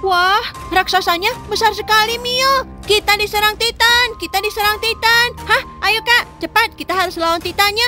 Wah, raksasanya besar sekali, Mio. Kita diserang Titan, kita diserang Titan. Hah, ayo kak, cepat, kita harus lawan Titannya.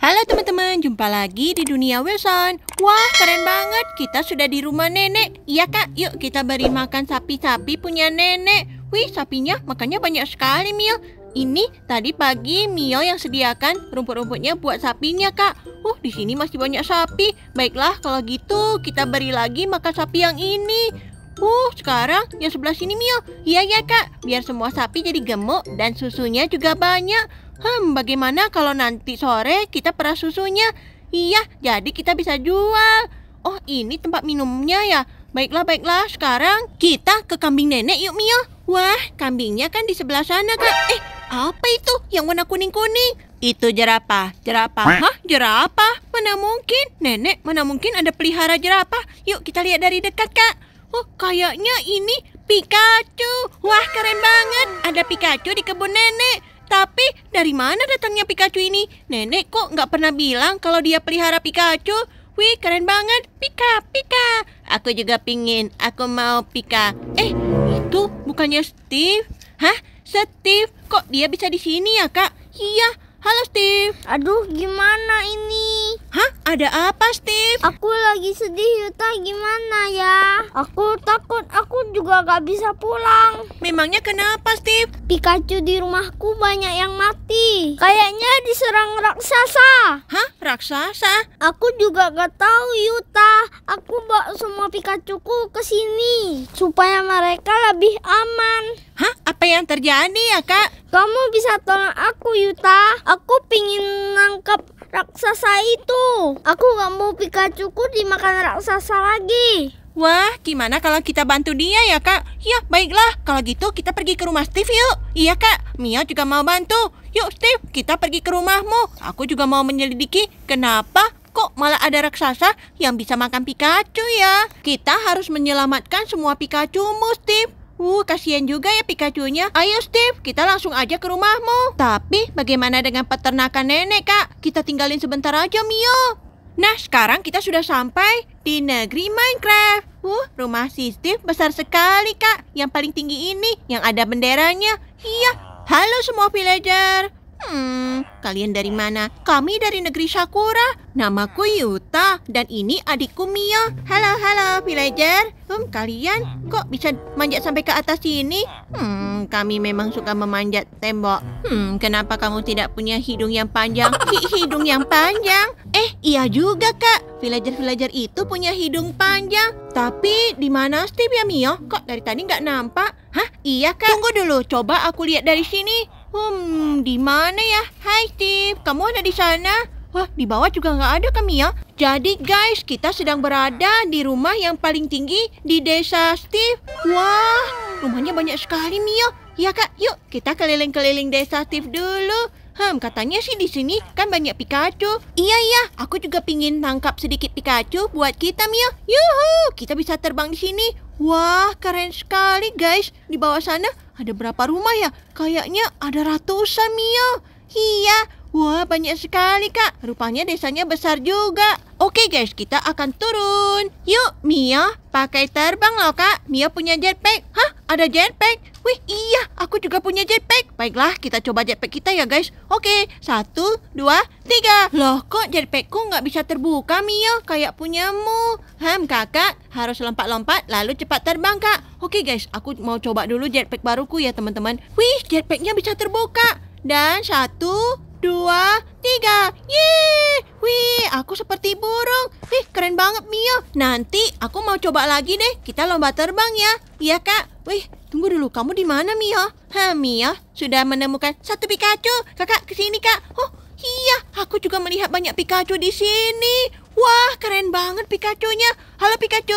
Halo teman-teman, jumpa lagi di dunia Wilson. Wah, keren banget, kita sudah di rumah nenek. Iya kak, yuk kita beri makan sapi-sapi punya nenek. Wih, sapinya makannya banyak sekali, Mio. Ini tadi pagi Mio yang sediakan rumput-rumputnya buat sapinya kak. Uh, di sini masih banyak sapi. Baiklah, kalau gitu kita beri lagi makan sapi yang ini. Uh, sekarang yang sebelah sini Mio. Iya ya kak, biar semua sapi jadi gemuk dan susunya juga banyak. Hmm, bagaimana kalau nanti sore kita peras susunya? Iya, jadi kita bisa jual. Oh, ini tempat minumnya ya. Baiklah, baiklah. Sekarang kita ke kambing nenek yuk, Mio. Wah, kambingnya kan di sebelah sana, Kak. Eh, apa itu yang warna kuning-kuning? Itu jerapah. Jerapah? Hah? Jerapah? Mana mungkin? Nenek, mana mungkin ada pelihara jerapah? Yuk, kita lihat dari dekat, Kak. Oh, kayaknya ini Pikachu. Wah, keren banget. Ada Pikachu di kebun nenek. Tapi dari mana datangnya Pikachu ini? Nenek kok nggak pernah bilang kalau dia pelihara Pikachu? Wih, keren banget. Pika, Pika. Aku juga pingin. Aku mau Pika. Eh, itu bukannya Steve? Hah? Steve? Kok dia bisa di sini ya, Kak? Iya, Halo Steve. Aduh, gimana ini? Hah? Ada apa Steve? Aku lagi sedih Yuta, gimana ya? Aku takut aku juga gak bisa pulang. Memangnya kenapa Steve? Pikachu di rumahku banyak yang mati. Kayaknya diserang raksasa. Hah? Raksasa? Aku juga gak tahu Yuta. Aku bawa semua Pikachuku ke sini supaya mereka lebih aman. Hah? Apa yang terjadi ya kak? Kamu bisa tolong aku Yuta? Aku pingin nangkap raksasa itu. Aku gak mau Pikachu-ku dimakan raksasa lagi. Wah, gimana kalau kita bantu dia ya kak? Ya, baiklah. Kalau gitu kita pergi ke rumah Steve yuk. Iya kak, Mia juga mau bantu. Yuk Steve, kita pergi ke rumahmu. Aku juga mau menyelidiki kenapa kok malah ada raksasa yang bisa makan Pikachu ya. Kita harus menyelamatkan semua pikachu Steve. Uh, kasihan juga ya Pikachu-nya. Ayo Steve, kita langsung aja ke rumahmu. Tapi bagaimana dengan peternakan nenek, Kak? Kita tinggalin sebentar aja, Mio. Nah, sekarang kita sudah sampai di negeri Minecraft. Uh, rumah si Steve besar sekali, Kak. Yang paling tinggi ini, yang ada benderanya. Iya. Halo semua villager. Hmm, kalian dari mana? Kami dari negeri Sakura. Namaku Yuta dan ini adikku Mio. Halo, halo, villager. Hmm, kalian kok bisa manjat sampai ke atas sini? Hmm, kami memang suka memanjat tembok. Hmm, kenapa kamu tidak punya hidung yang panjang? Hi hidung yang panjang? Eh, iya juga, Kak. Villager-villager itu punya hidung panjang. Tapi di mana Steve ya, Mio? Kok dari tadi nggak nampak? Hah, iya, Kak. Tunggu dulu, coba aku lihat dari sini. Hmm, di mana ya? Hai Steve, kamu ada di sana? Wah, di bawah juga nggak ada kami ya. Jadi guys, kita sedang berada di rumah yang paling tinggi di desa Steve. Wah, rumahnya banyak sekali Mio. Ya kak, yuk kita keliling-keliling desa Steve dulu. Hmm, katanya sih di sini kan banyak Pikachu. Iya, iya. Aku juga pingin tangkap sedikit Pikachu buat kita, Mio. Yuhu, kita bisa terbang di sini. Wah, keren sekali, guys. Di bawah sana ada berapa rumah ya? Kayaknya ada ratusan, Mio. Iya, Wah, banyak sekali, Kak. Rupanya desanya besar juga. Oke, guys, kita akan turun. Yuk, Mia, pakai terbang loh, Kak. Mia punya jetpack. Hah, ada jetpack? Wih, iya, aku juga punya jetpack. Baiklah, kita coba jetpack kita ya, guys. Oke, satu, dua, tiga. Loh, kok jetpackku nggak bisa terbuka, Mia? Kayak punyamu. Ham, kakak, harus lompat-lompat, lalu cepat terbang, Kak. Oke, guys, aku mau coba dulu jetpack baruku ya, teman-teman. Wih, jetpacknya bisa terbuka. Dan satu, dua, tiga. Yeay! Wih, aku seperti burung. Wih, keren banget, Mio. Nanti aku mau coba lagi deh. Kita lomba terbang ya. Iya, Kak. Wih, tunggu dulu. Kamu di mana, Mio? Ha, Mio, sudah menemukan satu Pikachu. Kakak, kesini, Kak. Oh, iya. Aku juga melihat banyak Pikachu di sini. Wah, keren banget pikachu nya Halo, Pikachu.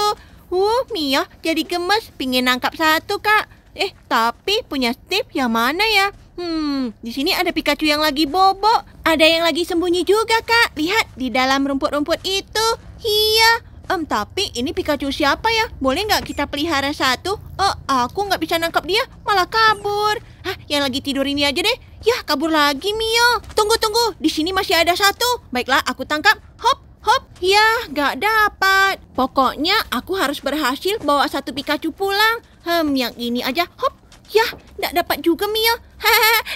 Uh, Mio jadi gemes. Pingin nangkap satu, Kak. Eh, tapi punya Steve yang mana ya? Hmm, di sini ada Pikachu yang lagi bobo. Ada yang lagi sembunyi juga, Kak. Lihat, di dalam rumput-rumput itu. Iya. um, tapi ini Pikachu siapa ya? Boleh nggak kita pelihara satu? Oh, aku nggak bisa nangkap dia, malah kabur. Hah, yang lagi tidur ini aja deh. Yah, kabur lagi, Mio. Tunggu, tunggu. Di sini masih ada satu. Baiklah, aku tangkap. Hop, Hop, ya gak dapat. Pokoknya aku harus berhasil bawa satu Pikachu pulang. Hmm, yang ini aja. Hop, ya gak dapat juga Mio.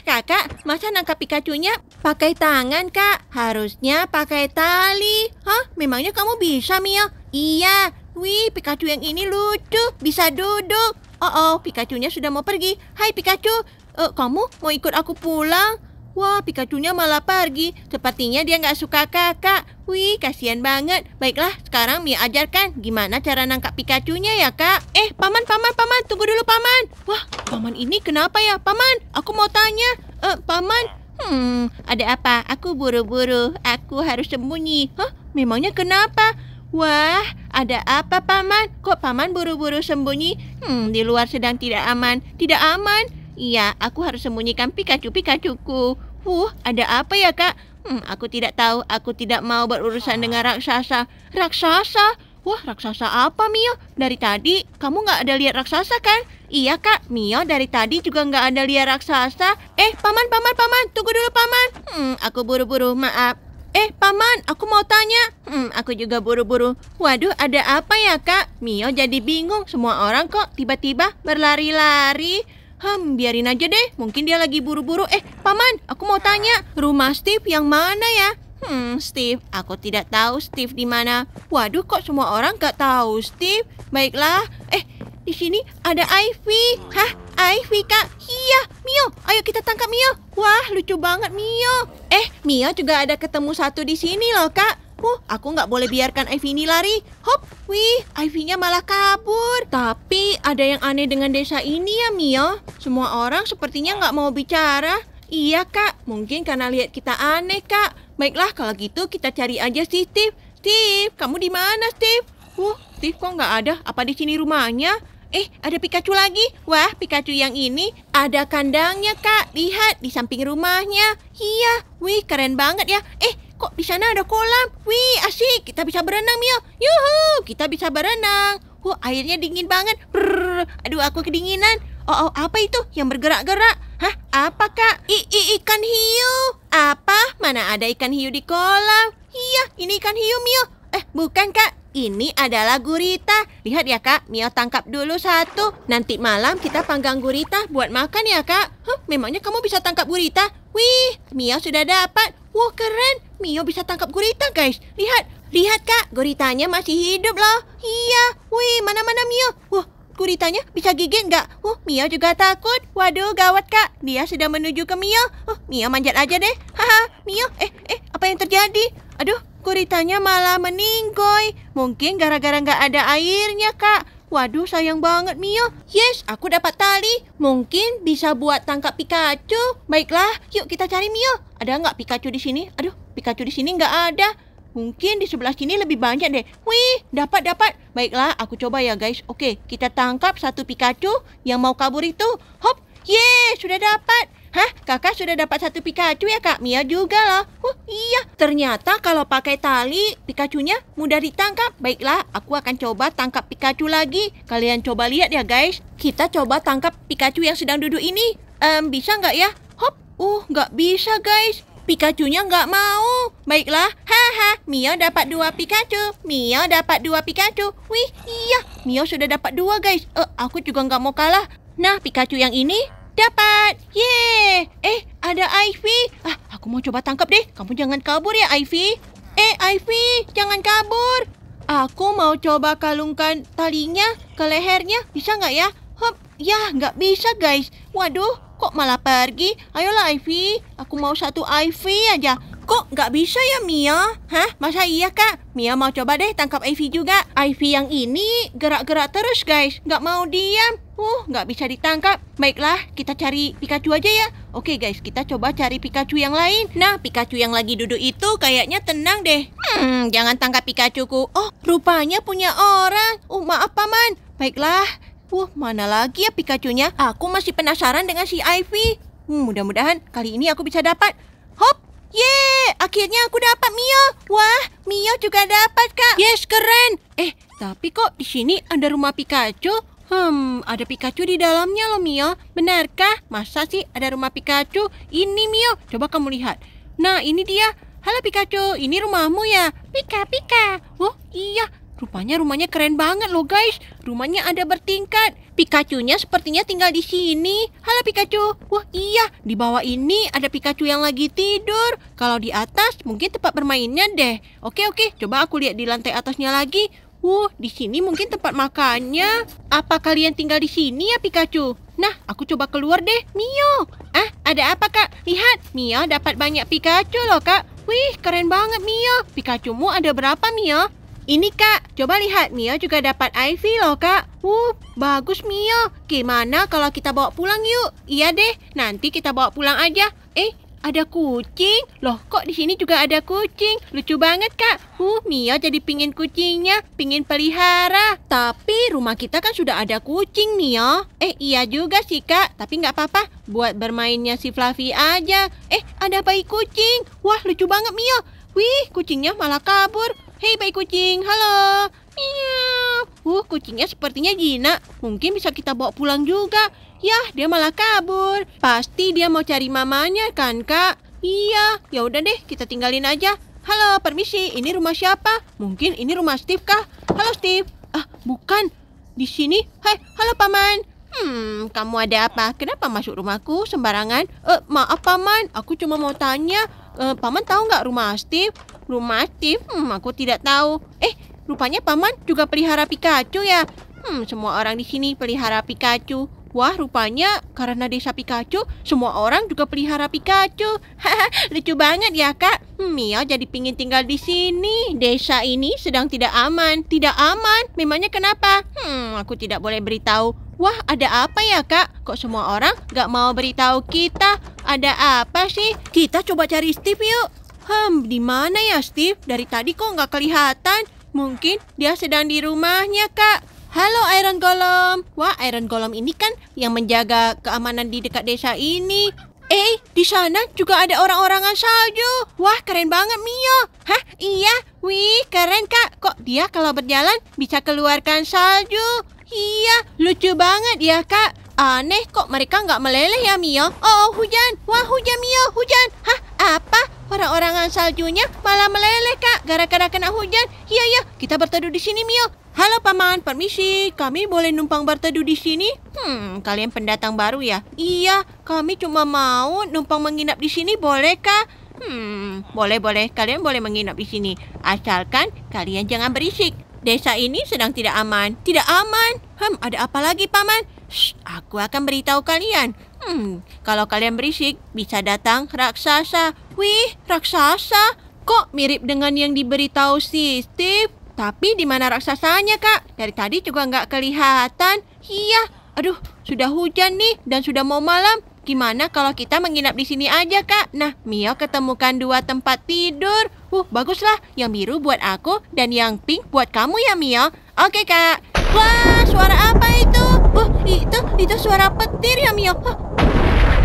kakak masa nangkap pikachu nya pakai tangan kak? Harusnya pakai tali. Hah, memangnya kamu bisa Mio? Iya, Wih, Pikachu yang ini lucu, bisa duduk. Oh, oh, pikachu nya sudah mau pergi. Hai Pikachu, uh, kamu mau ikut aku pulang? Wah, Pikachu-nya malah pergi. Sepertinya dia nggak suka kakak. Wih, kasihan banget. Baiklah, sekarang Mia ajarkan gimana cara nangkap Pikachu-nya ya, Kak. Eh, Paman, Paman, Paman, tunggu dulu, Paman. Wah, Paman ini kenapa ya? Paman, aku mau tanya. Eh, Paman, hmm, ada apa? Aku buru-buru. Aku harus sembunyi. Hah, memangnya kenapa? Wah, ada apa, Paman? Kok Paman buru-buru sembunyi? Hmm, di luar sedang tidak aman. Tidak aman. Iya, aku harus sembunyikan Pikachu Pikachuku. Huh, ada apa ya kak? Hmm, aku tidak tahu. Aku tidak mau berurusan dengan raksasa. Raksasa? Wah, raksasa apa Mio? Dari tadi kamu nggak ada lihat raksasa kan? Iya kak, Mio dari tadi juga nggak ada lihat raksasa. Eh, paman, paman, paman, tunggu dulu paman. Hmm, aku buru-buru, maaf. Eh, Paman, aku mau tanya. Hmm, aku juga buru-buru. Waduh, ada apa ya, Kak? Mio jadi bingung. Semua orang kok tiba-tiba berlari-lari. Hmm, biarin aja deh. Mungkin dia lagi buru-buru. Eh, Paman, aku mau tanya. Rumah Steve yang mana ya? Hmm, Steve, aku tidak tahu Steve di mana. Waduh, kok semua orang gak tahu Steve? Baiklah. Eh, di sini ada Ivy. Hah, Ivy, Kak? Iya, Mio. Ayo kita tangkap Mio. Wah, lucu banget Mio. Eh, Mio juga ada ketemu satu di sini loh, Kak. Huh, aku nggak boleh biarkan Ivy ini lari. Hop, wih, Ivy-nya malah kabur. Tapi ada yang aneh dengan desa ini ya, Mio. Semua orang sepertinya nggak mau bicara. Iya, Kak. Mungkin karena lihat kita aneh, Kak. Baiklah, kalau gitu kita cari aja si Steve. Steve, kamu di mana, Steve? Huh, Steve kok nggak ada? Apa di sini rumahnya? Eh, ada Pikachu lagi. Wah, Pikachu yang ini ada kandangnya, Kak. Lihat, di samping rumahnya. Iya, wih, keren banget ya. Eh, kok di sana ada kolam? Wih, asik. Kita bisa berenang, Mio. Yuhu, kita bisa berenang. Huh, airnya dingin banget. Brrr, aduh, aku kedinginan. Oh, oh, apa itu yang bergerak-gerak? Hah, apa, Kak? I, I ikan hiu. Apa? Mana ada ikan hiu di kolam? Iya, ini ikan hiu, Mio. Eh, bukan, Kak. Ini adalah gurita. Lihat ya kak, Mio tangkap dulu satu. Nanti malam kita panggang gurita buat makan ya kak. Huh, memangnya kamu bisa tangkap gurita? Wih, Mio sudah dapat. Wah keren, Mio bisa tangkap gurita guys. Lihat, lihat kak, guritanya masih hidup loh. Iya, wih mana-mana Mio. Wah, guritanya bisa gigit nggak? Wah, Mio juga takut. Waduh gawat kak, dia sudah menuju ke Mio. Oh, Mio manjat aja deh. Haha, Mio, eh, eh, apa yang terjadi? Aduh, guritanya malah meninggoy. Mungkin gara-gara nggak -gara ada airnya kak. Waduh, sayang banget Mio. Yes, aku dapat tali. Mungkin bisa buat tangkap Pikachu. Baiklah, yuk kita cari Mio. Ada nggak Pikachu di sini? Aduh, Pikachu di sini nggak ada. Mungkin di sebelah sini lebih banyak deh. Wih, dapat, dapat. Baiklah, aku coba ya guys. Oke, kita tangkap satu Pikachu yang mau kabur itu. Hop, yes sudah dapat. Hah? Kakak sudah dapat satu Pikachu ya Kak? Mia juga loh. Huh, iya, ternyata kalau pakai tali, Pikachu-nya mudah ditangkap. Baiklah, aku akan coba tangkap Pikachu lagi. Kalian coba lihat ya guys. Kita coba tangkap Pikachu yang sedang duduk ini. Um, bisa nggak ya? Hop, uh nggak bisa guys. Pikachu-nya nggak mau. Baiklah, haha, Mio dapat dua Pikachu. Mio dapat dua Pikachu. Wih, iya, Mio sudah dapat dua guys. Eh, uh, aku juga nggak mau kalah. Nah, Pikachu yang ini Dapat! Yeay! Eh, ada Ivy. Ah, aku mau coba tangkap deh. Kamu jangan kabur ya, Ivy. Eh, Ivy, jangan kabur. Aku mau coba kalungkan talinya ke lehernya. Bisa nggak ya? Hop, ya nggak bisa guys. Waduh, kok malah pergi? Ayolah Ivy, aku mau satu Ivy aja. Kok nggak bisa ya Mia? Hah? Masa iya kak? Mia mau coba deh tangkap Ivy juga. Ivy yang ini gerak-gerak terus guys. Nggak mau diam. Uh, nggak bisa ditangkap. Baiklah, kita cari Pikachu aja ya. Oke guys, kita coba cari Pikachu yang lain. Nah, Pikachu yang lagi duduk itu kayaknya tenang deh. Hmm, jangan tangkap Pikachu ku. Oh, rupanya punya orang. Oh, maaf paman. Baiklah. uh, mana lagi ya Pikachu nya? Aku masih penasaran dengan si Ivy. Hmm, mudah-mudahan kali ini aku bisa dapat. Hop, Yeay, akhirnya aku dapat Mio. Wah, Mio juga dapat, Kak. Yes, keren. Eh, tapi kok di sini ada rumah Pikachu? Hmm, ada Pikachu di dalamnya loh, Mio. Benarkah? Masa sih ada rumah Pikachu? Ini, Mio. Coba kamu lihat. Nah, ini dia. Halo, Pikachu. Ini rumahmu ya? Pika, Pika. Oh, iya. Rupanya rumahnya keren banget loh guys. Rumahnya ada bertingkat. Pikachu nya sepertinya tinggal di sini. Halo Pikachu. Wah iya, di bawah ini ada Pikachu yang lagi tidur. Kalau di atas mungkin tempat bermainnya deh. Oke oke, coba aku lihat di lantai atasnya lagi. Wuh, di sini mungkin tempat makannya. Apa kalian tinggal di sini ya Pikachu? Nah, aku coba keluar deh. Mio. Ah, ada apa kak? Lihat, Mio dapat banyak Pikachu loh kak. Wih, keren banget Mio. Pikachu mu ada berapa Mio? Ini kak, coba lihat Mio juga dapat IV loh kak. Wuh, bagus Mio. Gimana kalau kita bawa pulang yuk? Iya deh, nanti kita bawa pulang aja. Eh, ada kucing. Loh, kok di sini juga ada kucing? Lucu banget kak. Huh, Mio jadi pingin kucingnya, pingin pelihara. Tapi rumah kita kan sudah ada kucing Mio. Eh, iya juga sih kak. Tapi nggak apa-apa, buat bermainnya si Fluffy aja. Eh, ada bayi kucing. Wah, lucu banget Mio. Wih, kucingnya malah kabur. Hei bayi kucing, halo. Miaw. Uh, kucingnya sepertinya Gina. Mungkin bisa kita bawa pulang juga. Yah, dia malah kabur. Pasti dia mau cari mamanya kan, Kak? Iya, ya udah deh, kita tinggalin aja. Halo, permisi, ini rumah siapa? Mungkin ini rumah Steve kah? Halo Steve. Ah, bukan. Di sini. Hai, halo Paman. Hmm, kamu ada apa? Kenapa masuk rumahku sembarangan? Eh, maaf Paman, aku cuma mau tanya uh, Paman tahu nggak rumah Steve? Rumah Steve? Hmm, aku tidak tahu. Eh, rupanya Paman juga pelihara Pikachu ya? Hmm, semua orang di sini pelihara Pikachu. Wah, rupanya karena desa Pikachu, semua orang juga pelihara Pikachu. Lucu banget ya, Kak. Hmm, Mio jadi pingin tinggal di sini. Desa ini sedang tidak aman. Tidak aman? Memangnya kenapa? Hmm, aku tidak boleh beritahu. Wah, ada apa ya kak? Kok semua orang gak mau beritahu kita? Ada apa sih? Kita coba cari Steve yuk. Hmm, di mana ya Steve? Dari tadi kok nggak kelihatan? Mungkin dia sedang di rumahnya kak. Halo Iron Golem. Wah, Iron Golem ini kan yang menjaga keamanan di dekat desa ini. Eh, di sana juga ada orang-orangan salju. Wah, keren banget Mio. Hah, iya? Wih, keren kak. Kok dia kalau berjalan bisa keluarkan salju? Iya, lucu banget ya, Kak. Aneh kok mereka nggak meleleh ya, Mio. Oh, hujan. Wah, hujan, Mio. Hujan. Hah, apa? Orang-orangan saljunya malah meleleh, Kak. Gara-gara kena hujan. Iya, iya. Kita berteduh di sini, Mio. Halo, Paman. Permisi. Kami boleh numpang berteduh di sini? Hmm, kalian pendatang baru ya? Iya, kami cuma mau numpang menginap di sini. Boleh, Kak? Hmm, boleh-boleh. Kalian boleh menginap di sini. Asalkan kalian jangan berisik. Desa ini sedang tidak aman. Tidak aman. Hmm, ada apa lagi, Paman? Shh, aku akan beritahu kalian. Hmm, kalau kalian berisik, bisa datang raksasa. Wih, raksasa. Kok mirip dengan yang diberitahu si Steve? Tapi di mana raksasanya, Kak? Dari tadi juga nggak kelihatan. Iya, aduh, sudah hujan nih dan sudah mau malam. Gimana kalau kita menginap di sini aja, Kak? Nah, Mio ketemukan dua tempat tidur. Uh, baguslah. Yang biru buat aku dan yang pink buat kamu ya, Mio. Oke, Kak. Wah, suara apa itu? Uh, itu, itu suara petir ya, Mio. Huh.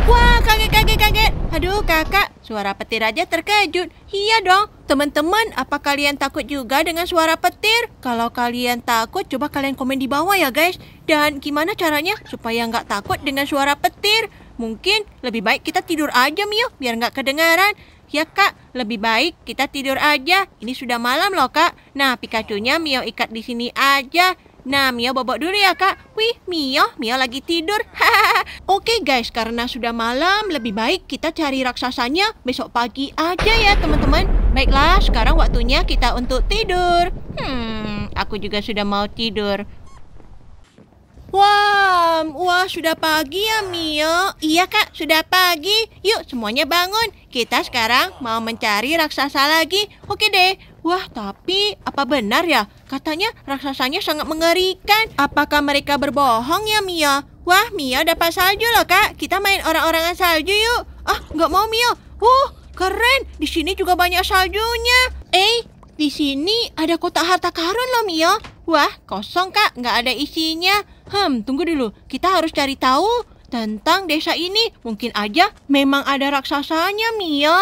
Wah, kaget, kaget, kaget. Aduh, kakak, suara petir aja terkejut. Iya dong. Teman-teman, apa kalian takut juga dengan suara petir? Kalau kalian takut, coba kalian komen di bawah ya, guys. Dan gimana caranya supaya nggak takut dengan suara petir? Mungkin lebih baik kita tidur aja Mio biar nggak kedengaran. Ya kak, lebih baik kita tidur aja. Ini sudah malam loh kak. Nah pikachu Mio ikat di sini aja. Nah, Mio bobok dulu ya, Kak. Wih, Mio, Mio lagi tidur. Oke, guys, karena sudah malam, lebih baik kita cari raksasanya besok pagi aja ya, teman-teman. Baiklah, sekarang waktunya kita untuk tidur. Hmm, aku juga sudah mau tidur. Wah, wah sudah pagi ya Mio. Iya kak, sudah pagi. Yuk semuanya bangun. Kita sekarang mau mencari raksasa lagi. Oke deh. Wah, tapi apa benar ya? Katanya raksasanya sangat mengerikan. Apakah mereka berbohong ya Mio? Wah, Mio dapat salju loh kak. Kita main orang-orangan salju yuk. Ah, nggak mau Mio. Uh, keren. Di sini juga banyak saljunya. Eh, di sini ada kotak harta karun loh Mio. Wah, kosong kak, nggak ada isinya. Hmm, tunggu dulu. Kita harus cari tahu tentang desa ini. Mungkin aja memang ada raksasanya Mio.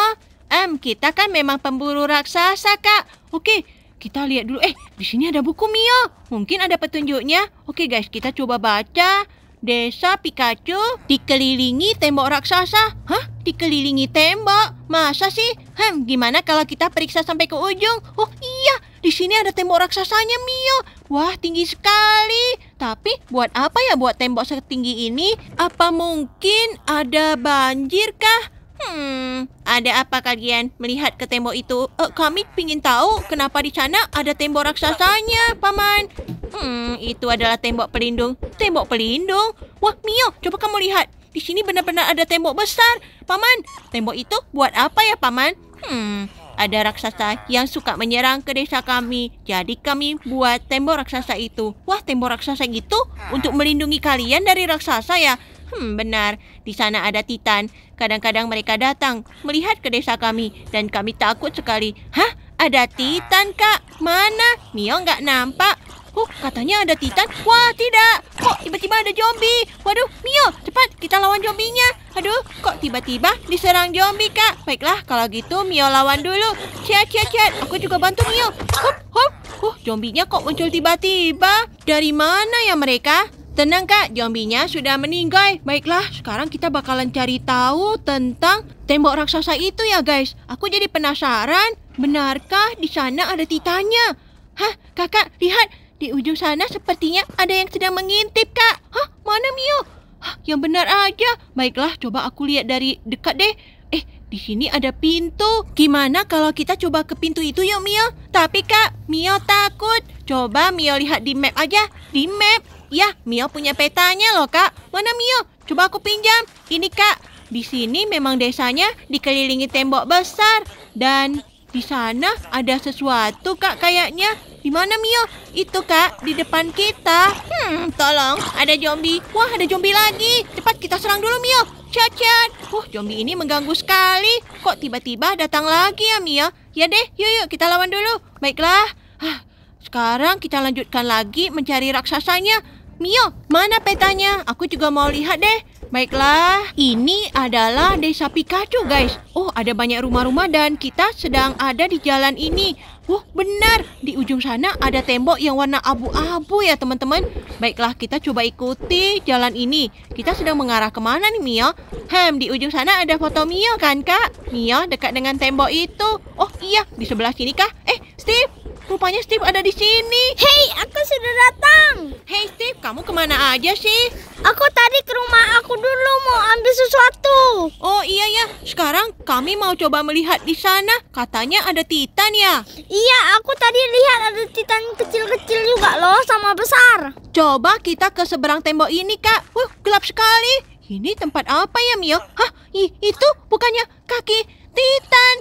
Em, kita kan memang pemburu raksasa kak. Oke, kita lihat dulu. Eh, di sini ada buku Mio. Mungkin ada petunjuknya. Oke guys, kita coba baca. Desa Pikachu dikelilingi tembok raksasa. Hah? Dikelilingi tembok? Masa sih? Hmm, gimana kalau kita periksa sampai ke ujung? Oh iya, di sini ada tembok raksasanya, Mio. Wah, tinggi sekali. Tapi buat apa ya buat tembok setinggi ini? Apa mungkin ada banjir kah? Hmm, ada apa kalian melihat ke tembok itu? Uh, kami ingin tahu kenapa di sana ada tembok raksasanya, Paman. Hmm, itu adalah tembok pelindung. Tembok pelindung? Wah, Mio, coba kamu lihat. Di sini benar-benar ada tembok besar. Paman, tembok itu buat apa ya, Paman? Hmm, ada raksasa yang suka menyerang ke desa kami. Jadi kami buat tembok raksasa itu. Wah, tembok raksasa itu untuk melindungi kalian dari raksasa ya. Hmm, benar. Di sana ada Titan. Kadang-kadang mereka datang melihat ke desa kami dan kami takut sekali. Hah? Ada Titan, Kak? Mana? Mio nggak nampak. Oh, katanya ada Titan. Wah, tidak. Kok tiba-tiba ada zombie? Waduh, Mio, cepat kita lawan zombinya. Aduh, kok tiba-tiba diserang zombie, Kak? Baiklah, kalau gitu Mio lawan dulu. cek cek cek Aku juga bantu Mio. Hop, hop. Uh, zombinya kok muncul tiba-tiba? Dari mana ya mereka? Tenang kak, zombinya sudah meninggal. Baiklah, sekarang kita bakalan cari tahu tentang tembok raksasa itu ya guys. Aku jadi penasaran, benarkah di sana ada titannya? Hah, kakak, lihat di ujung sana sepertinya ada yang sedang mengintip, Kak. Hah, mana Mio? Hah, yang benar aja. Baiklah, coba aku lihat dari dekat deh. Eh, di sini ada pintu. Gimana kalau kita coba ke pintu itu yuk, Mio? Tapi, Kak, Mio takut. Coba Mio lihat di map aja. Di map. Ya, Mio punya petanya loh, Kak. Mana Mio? Coba aku pinjam. Ini, Kak. Di sini memang desanya dikelilingi tembok besar. Dan di sana ada sesuatu, Kak, kayaknya. Di mana, Mio? Itu, Kak, di depan kita. Hmm, tolong, ada zombie. Wah, ada zombie lagi. Cepat kita serang dulu, Mio. Cacat. Wah, zombie ini mengganggu sekali. Kok tiba-tiba datang lagi ya, Mio? Ya deh, yuk, yuk, kita lawan dulu. Baiklah. Hah, sekarang kita lanjutkan lagi mencari raksasanya. Mio, mana petanya? Aku juga mau lihat deh. Baiklah, ini adalah desa Pikachu, guys. Oh, ada banyak rumah-rumah dan kita sedang ada di jalan ini. Wah, oh, benar. Di ujung sana ada tembok yang warna abu-abu ya, teman-teman. Baiklah, kita coba ikuti jalan ini. Kita sedang mengarah kemana nih, Mio? Hem, di ujung sana ada foto Mio kan, Kak? Mio dekat dengan tembok itu. Oh, iya. Di sebelah sini, Kak? Eh, Steve, Rupanya Steve ada di sini. Hei, aku sudah datang. Hei Steve, kamu kemana aja sih? Aku tadi ke rumah aku dulu mau ambil sesuatu. Oh iya ya, sekarang kami mau coba melihat di sana. Katanya ada Titan ya? Iya, aku tadi lihat ada Titan kecil-kecil juga loh sama besar. Coba kita ke seberang tembok ini kak. Wah, gelap sekali. Ini tempat apa ya Mio? Hah, itu bukannya kaki Titan?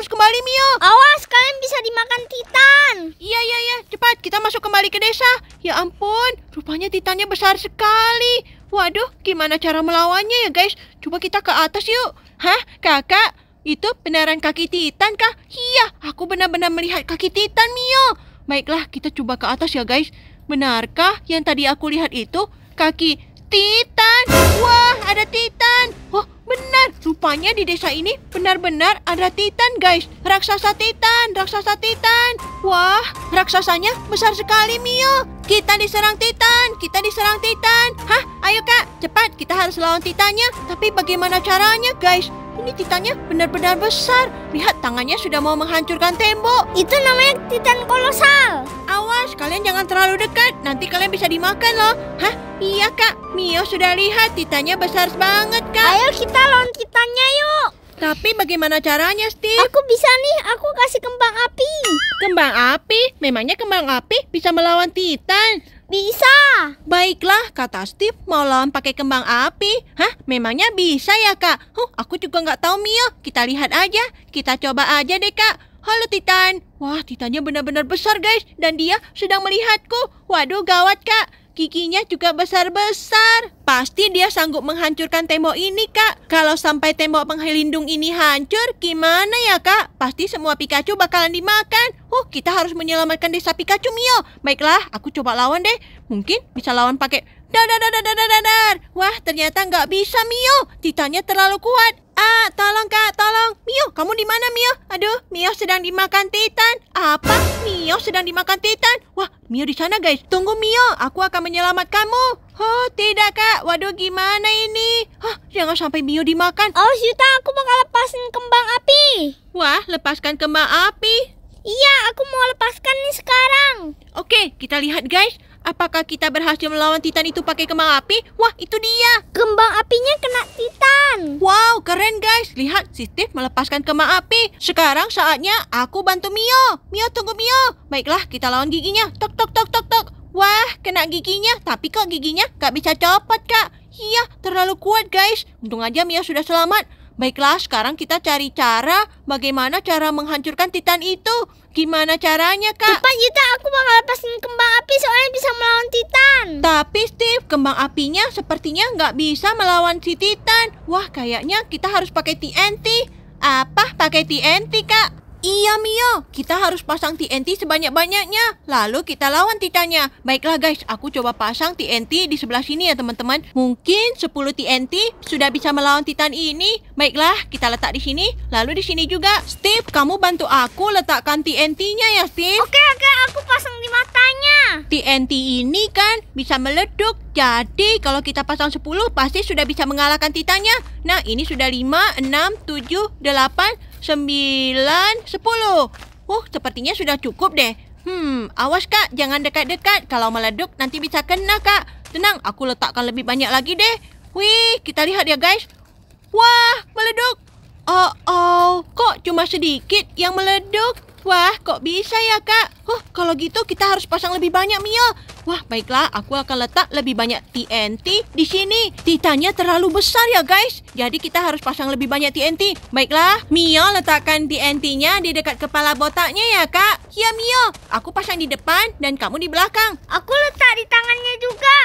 harus kembali, Mio. Awas, kalian bisa dimakan Titan. Iya, iya, iya. Cepat, kita masuk kembali ke desa. Ya ampun, rupanya Titannya besar sekali. Waduh, gimana cara melawannya ya, guys? Coba kita ke atas yuk. Hah, kakak? Itu beneran kaki Titan kah? Iya, aku benar-benar melihat kaki Titan, Mio. Baiklah, kita coba ke atas ya, guys. Benarkah yang tadi aku lihat itu kaki Titan! Wah, ada Titan! Wah, benar. Rupanya di desa ini benar-benar ada Titan, guys. Raksasa Titan, raksasa Titan. Wah, raksasanya besar sekali, Mio. Kita diserang Titan, kita diserang Titan. Hah, ayo Kak, cepat kita harus lawan Titannya. Tapi bagaimana caranya, guys? Ini Titannya benar-benar besar. Lihat tangannya sudah mau menghancurkan tembok. Itu namanya Titan kolosal. Awas, kalian jangan terlalu dekat. Nanti kalian bisa dimakan loh. Hah? Iya, Kak. Mio sudah lihat, titanya besar banget, Kak. Ayo kita lawan titanya yuk. Tapi bagaimana caranya, Steve? Aku bisa nih, aku kasih kembang api. Kembang api? Memangnya kembang api bisa melawan titan? Bisa. Baiklah, kata Steve mau lawan pakai kembang api. Hah, memangnya bisa ya, Kak? Huh, aku juga nggak tahu, Mio. Kita lihat aja. Kita coba aja deh, Kak. Halo Titan. Wah, Titannya benar-benar besar guys. Dan dia sedang melihatku. Waduh, gawat kak. Giginya juga besar-besar. Pasti dia sanggup menghancurkan tembok ini kak. Kalau sampai tembok penghilindung ini hancur, gimana ya kak? Pasti semua Pikachu bakalan dimakan. Huh, kita harus menyelamatkan desa Pikachu Mio. Baiklah, aku coba lawan deh. Mungkin bisa lawan pakai dah dah dah dah. Wah, ternyata nggak bisa Mio. terlalu kuat. Ah, tolong kak, tolong. Mio, kamu di mana Mio? Aduh, Mio sedang dimakan titan. Apa? Mio sedang dimakan titan? Wah, Mio di sana guys. Tunggu Mio, aku akan menyelamat kamu. Oh, tidak kak. Waduh, gimana ini? Hah, jangan sampai Mio dimakan. Oh, Yuta, aku mau lepasin kembang api. Wah, lepaskan kembang api. Iya, aku mau lepaskan nih sekarang. Oke, kita lihat guys. Apakah kita berhasil melawan Titan itu pakai kembang api? Wah, itu dia. Kembang apinya kena Titan. Wow, keren guys. Lihat, si Steve melepaskan kembang api. Sekarang saatnya aku bantu Mio. Mio, tunggu Mio. Baiklah, kita lawan giginya. Tok, tok, tok, tok, tok. Wah, kena giginya. Tapi kok giginya gak bisa copot, Kak? Iya, terlalu kuat, guys. Untung aja Mio sudah selamat. Baiklah, sekarang kita cari cara bagaimana cara menghancurkan Titan itu. Gimana caranya, Kak? Cepat, Yuta. Aku bakal lepasin kembang api soalnya bisa melawan Titan. Tapi, Steve, kembang apinya sepertinya nggak bisa melawan si Titan. Wah, kayaknya kita harus pakai TNT. Apa? Pakai TNT, Kak? Iya Mio, kita harus pasang TNT sebanyak-banyaknya. Lalu kita lawan titannya. Baiklah guys, aku coba pasang TNT di sebelah sini ya teman-teman. Mungkin 10 TNT sudah bisa melawan titan ini. Baiklah, kita letak di sini. Lalu di sini juga. Steve, kamu bantu aku letakkan TNT-nya ya Steve. Oke, oke, aku pasang di matanya. TNT ini kan bisa meleduk. Jadi kalau kita pasang 10 pasti sudah bisa mengalahkan titannya. Nah, ini sudah 5, 6, 7, 8, sembilan, sepuluh. Uh, sepertinya sudah cukup deh. Hmm, awas kak, jangan dekat-dekat. Kalau meleduk nanti bisa kena kak. Tenang, aku letakkan lebih banyak lagi deh. Wih, kita lihat ya guys. Wah, meleduk. Oh, oh, kok cuma sedikit yang meleduk? Wah, kok bisa ya, Kak? Huh, kalau gitu kita harus pasang lebih banyak Mio. Wah, baiklah, aku akan letak lebih banyak TNT di sini. Titannya terlalu besar ya, guys. Jadi kita harus pasang lebih banyak TNT. Baiklah, Mio letakkan TNT-nya di dekat kepala botaknya ya, Kak. Ya, Mio. Aku pasang di depan dan kamu di belakang. Aku letak di tangannya juga.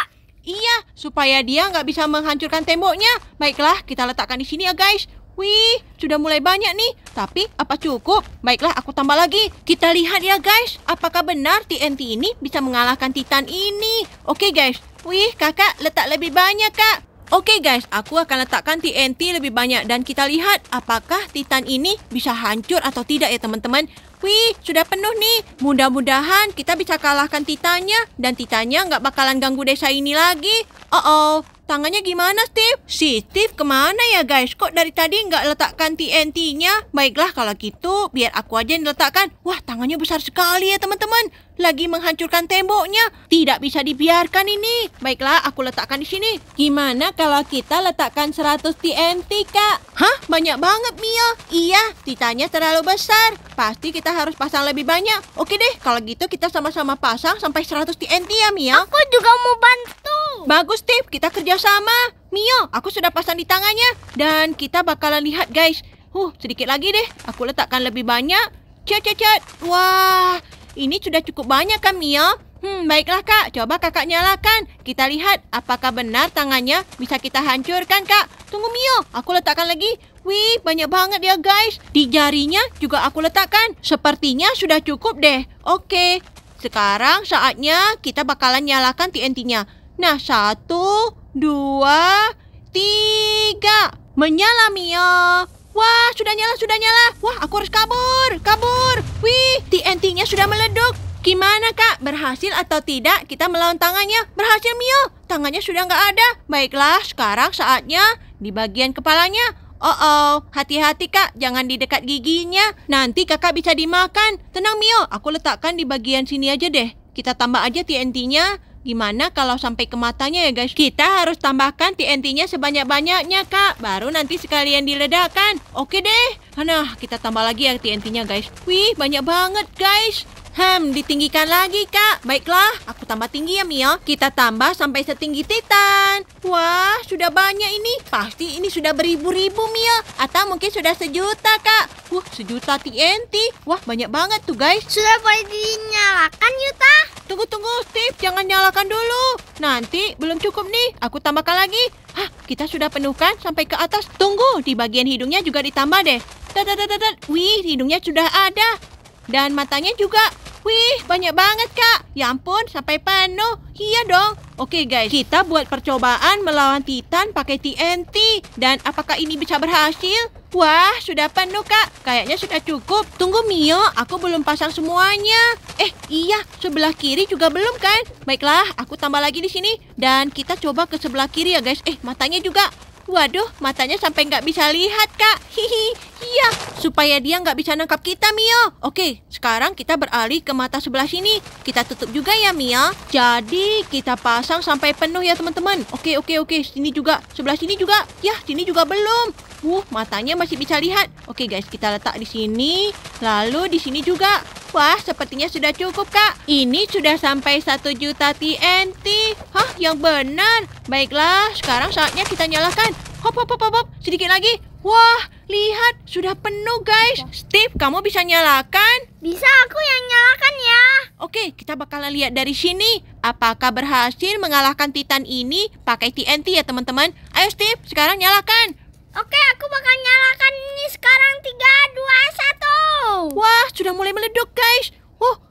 Iya, supaya dia nggak bisa menghancurkan temboknya. Baiklah, kita letakkan di sini ya, guys. Wih, sudah mulai banyak nih. Tapi apa cukup? Baiklah, aku tambah lagi. Kita lihat ya guys, apakah benar TNT ini bisa mengalahkan Titan ini? Oke guys. Wih, kakak letak lebih banyak kak. Oke guys, aku akan letakkan TNT lebih banyak dan kita lihat apakah Titan ini bisa hancur atau tidak ya teman-teman. Wih, sudah penuh nih. Mudah-mudahan kita bisa kalahkan Titannya dan Titannya nggak bakalan ganggu desa ini lagi. Oh, uh oh tangannya gimana Steve? Si Steve kemana ya guys? Kok dari tadi nggak letakkan TNT-nya? Baiklah kalau gitu biar aku aja yang letakkan. Wah tangannya besar sekali ya teman-teman. Lagi menghancurkan temboknya. Tidak bisa dibiarkan ini. Baiklah aku letakkan di sini. Gimana kalau kita letakkan 100 TNT kak? Hah? Banyak banget Mio. Iya titanya terlalu besar. Pasti kita harus pasang lebih banyak. Oke deh kalau gitu kita sama-sama pasang sampai 100 TNT ya Mio. Aku juga mau bantu. Bagus, tip, Kita kerjasama. Mio, aku sudah pasang di tangannya. Dan kita bakalan lihat, guys. Huh, sedikit lagi deh. Aku letakkan lebih banyak. Cet cet cet. Wah, ini sudah cukup banyak kan, Mio? Hmm, baiklah, Kak. Coba kakak nyalakan. Kita lihat apakah benar tangannya bisa kita hancurkan, Kak. Tunggu, Mio. Aku letakkan lagi. Wih, banyak banget ya, guys. Di jarinya juga aku letakkan. Sepertinya sudah cukup deh. Oke, sekarang saatnya kita bakalan nyalakan TNT-nya. Nah, satu, dua, tiga. Menyala, Mio. Wah, sudah nyala, sudah nyala. Wah, aku harus kabur, kabur. Wih, TNT-nya sudah meleduk. Gimana, Kak? Berhasil atau tidak kita melawan tangannya? Berhasil, Mio. Tangannya sudah nggak ada. Baiklah, sekarang saatnya di bagian kepalanya. Oh-oh, hati-hati kak, jangan di dekat giginya. Nanti kakak bisa dimakan. Tenang Mio, aku letakkan di bagian sini aja deh. Kita tambah aja TNT-nya. Gimana kalau sampai ke matanya ya guys? Kita harus tambahkan TNT-nya sebanyak-banyaknya kak. Baru nanti sekalian diledakkan. Oke deh. Nah, kita tambah lagi ya TNT-nya guys. Wih, banyak banget guys. Hem, ditinggikan lagi, Kak. Baiklah, aku tambah tinggi ya, Mio. Ya. Kita tambah sampai setinggi Titan. Wah, sudah banyak ini. Pasti ini sudah beribu-ribu, Mio. Ya. Atau mungkin sudah sejuta, Kak. Wah, sejuta TNT. Wah, banyak banget tuh, guys. Sudah boleh dinyalakan, Yuta? Tunggu-tunggu, Steve. Jangan nyalakan dulu. Nanti belum cukup nih. Aku tambahkan lagi. Hah, kita sudah penuhkan sampai ke atas. Tunggu, di bagian hidungnya juga ditambah deh. Dadadadadad. Wih, hidungnya sudah ada. Dan matanya juga. Wih, banyak banget, Kak. Ya ampun, sampai penuh. Iya dong. Oke, guys. Kita buat percobaan melawan Titan pakai TNT. Dan apakah ini bisa berhasil? Wah, sudah penuh, Kak. Kayaknya sudah cukup. Tunggu, Mio. Aku belum pasang semuanya. Eh, iya. Sebelah kiri juga belum, kan? Baiklah, aku tambah lagi di sini. Dan kita coba ke sebelah kiri ya, guys. Eh, matanya juga. Waduh, matanya sampai nggak bisa lihat, Kak. Hihi, Iya, supaya dia nggak bisa nangkap kita, Mio. Oke, sekarang kita beralih ke mata sebelah sini. Kita tutup juga ya, Mio Jadi, kita pasang sampai penuh ya, teman-teman. Oke, oke, oke. Sini juga. Sebelah sini juga. ya sini juga belum. Uh, matanya masih bisa lihat. Oke, guys. Kita letak di sini. Lalu di sini juga. Wah, sepertinya sudah cukup, Kak. Ini sudah sampai 1 juta TNT. Hah, yang benar. Baiklah, sekarang saatnya kita nyalakan. Hop, hop, hop, hop, hop. Sedikit lagi. Wah, lihat sudah penuh guys. Steve, kamu bisa nyalakan? Bisa aku yang nyalakan ya. Oke, kita bakal lihat dari sini. Apakah berhasil mengalahkan Titan ini pakai TNT ya teman-teman? Ayo Steve, sekarang nyalakan. Oke, aku bakal nyalakan ini sekarang. 3, 2, 1. Wah, sudah mulai meleduk guys. Oh,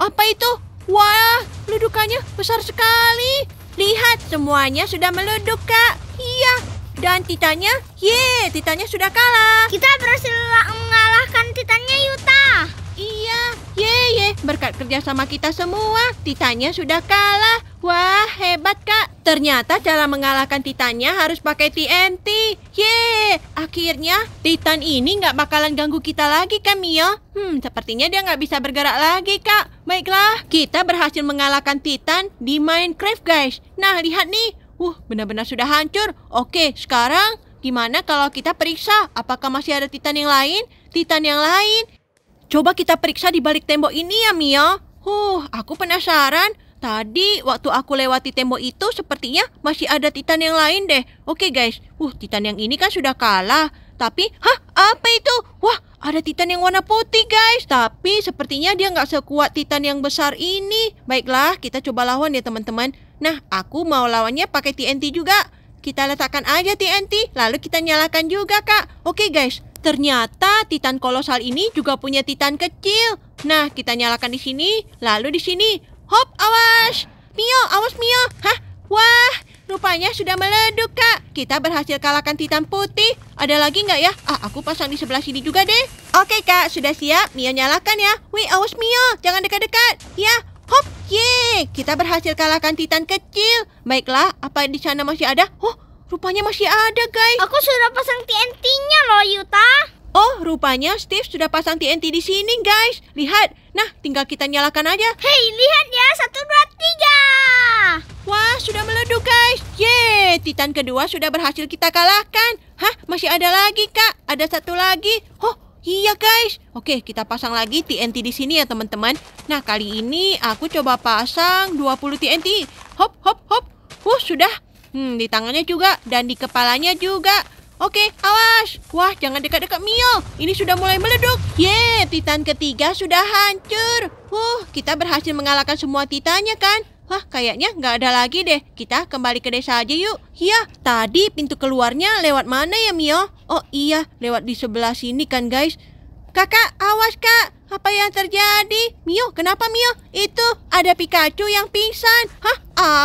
apa itu? Wah, ledukannya besar sekali. Lihat, semuanya sudah meleduk kak. Iya, dan Titannya, ye, Titannya sudah kalah. Kita berhasil mengalahkan Titannya Yuta. Iya, ye ye, berkat kerjasama kita semua, Titannya sudah kalah. Wah, hebat Kak. Ternyata dalam mengalahkan Titannya harus pakai TNT. Ye, akhirnya Titan ini nggak bakalan ganggu kita lagi kan Mio? Hmm, sepertinya dia nggak bisa bergerak lagi Kak. Baiklah, kita berhasil mengalahkan Titan di Minecraft guys. Nah, lihat nih, Uh, benar-benar sudah hancur. Oke, sekarang gimana kalau kita periksa apakah masih ada titan yang lain? Titan yang lain. Coba kita periksa di balik tembok ini ya, Mia. Huh, aku penasaran. Tadi waktu aku lewati tembok itu sepertinya masih ada titan yang lain deh. Oke, guys. Uh, titan yang ini kan sudah kalah. Tapi, hah, apa itu? Wah, ada titan yang warna putih, guys. Tapi sepertinya dia nggak sekuat titan yang besar ini. Baiklah, kita coba lawan ya, teman-teman. Nah, aku mau lawannya pakai TNT juga. Kita letakkan aja TNT, lalu kita nyalakan juga, Kak. Oke, guys. Ternyata titan kolosal ini juga punya titan kecil. Nah, kita nyalakan di sini, lalu di sini. Hop, awas. Mio, awas Mio. Hah? Wah, rupanya sudah meleduk, Kak. Kita berhasil kalahkan titan putih. Ada lagi nggak ya? Ah, aku pasang di sebelah sini juga deh. Oke, Kak. Sudah siap? Mio nyalakan ya. Wih, awas Mio. Jangan dekat-dekat. Ya, hop. Yeay, kita berhasil kalahkan Titan kecil. Baiklah, apa di sana masih ada? Oh, rupanya masih ada, guys. Aku sudah pasang TNT-nya loh, Yuta. Oh, rupanya Steve sudah pasang TNT di sini, guys. Lihat. Nah, tinggal kita nyalakan aja. Hei, lihat ya. Satu, dua, tiga. Wah, sudah meleduk guys. Yeay, Titan kedua sudah berhasil kita kalahkan. Hah, masih ada lagi, Kak. Ada satu lagi. Oh, Iya guys. Oke, kita pasang lagi TNT di sini ya teman-teman. Nah, kali ini aku coba pasang 20 TNT. Hop, hop, hop. Wuh, sudah. Hmm, di tangannya juga dan di kepalanya juga. Oke, awas. Wah, jangan dekat-dekat Mio. Ini sudah mulai meleduk. Ye, Titan ketiga sudah hancur. uh kita berhasil mengalahkan semua Titannya kan? Wah, kayaknya nggak ada lagi deh. Kita kembali ke desa aja yuk. Iya, tadi pintu keluarnya lewat mana ya, Mio? Oh iya, lewat di sebelah sini kan, guys. Kakak, awas kak. Apa yang terjadi? Mio, kenapa Mio? Itu ada Pikachu yang pingsan. Hah,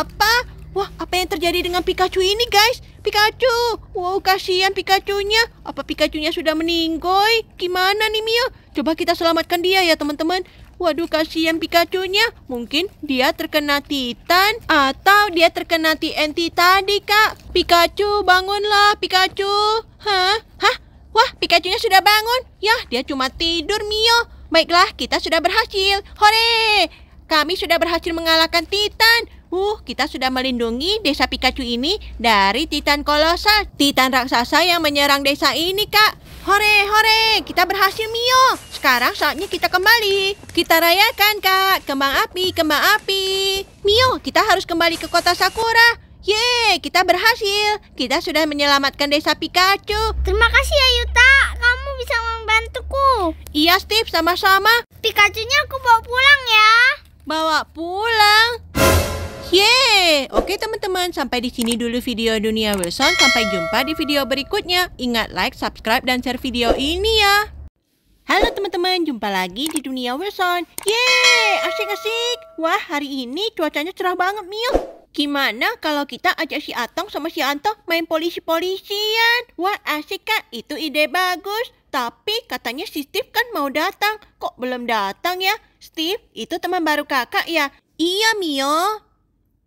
apa? Wah, apa yang terjadi dengan Pikachu ini, guys? Pikachu! Wow, kasihan Pikachu nya. Apa Pikachu nya sudah meninggoy? Gimana nih, Mio? Coba kita selamatkan dia ya, teman-teman. Waduh, kasihan Pikachu-nya. Mungkin dia terkena Titan atau dia terkena TNT tadi, Kak. Pikachu, bangunlah, Pikachu. Hah? Hah? Wah, Pikachu-nya sudah bangun. Yah, dia cuma tidur, Mio. Baiklah, kita sudah berhasil. Hore! Kami sudah berhasil mengalahkan Titan. Uh, kita sudah melindungi desa Pikachu ini dari Titan Kolosal, Titan raksasa yang menyerang desa ini, Kak. Hore, hore, kita berhasil, Mio. Sekarang saatnya kita kembali. Kita rayakan, Kak. Kembang api, kembang api. Mio, kita harus kembali ke kota Sakura. Yeay, kita berhasil. Kita sudah menyelamatkan desa Pikachu. Terima kasih ya, Kamu bisa membantuku. Iya, Steve. Sama-sama. Pikachu-nya aku bawa pulang ya. Bawa pulang? Yeay! Oke teman-teman, sampai di sini dulu video Dunia Wilson. Sampai jumpa di video berikutnya. Ingat like, subscribe, dan share video ini ya. Halo teman-teman, jumpa lagi di Dunia Wilson. Yeay, asik-asik. Wah, hari ini cuacanya cerah banget, Mio. Gimana kalau kita ajak si Atong sama si Anto main polisi-polisian? Wah asik kak. itu ide bagus. Tapi katanya si Steve kan mau datang. Kok belum datang ya? Steve, itu teman baru kakak ya? Iya Mio.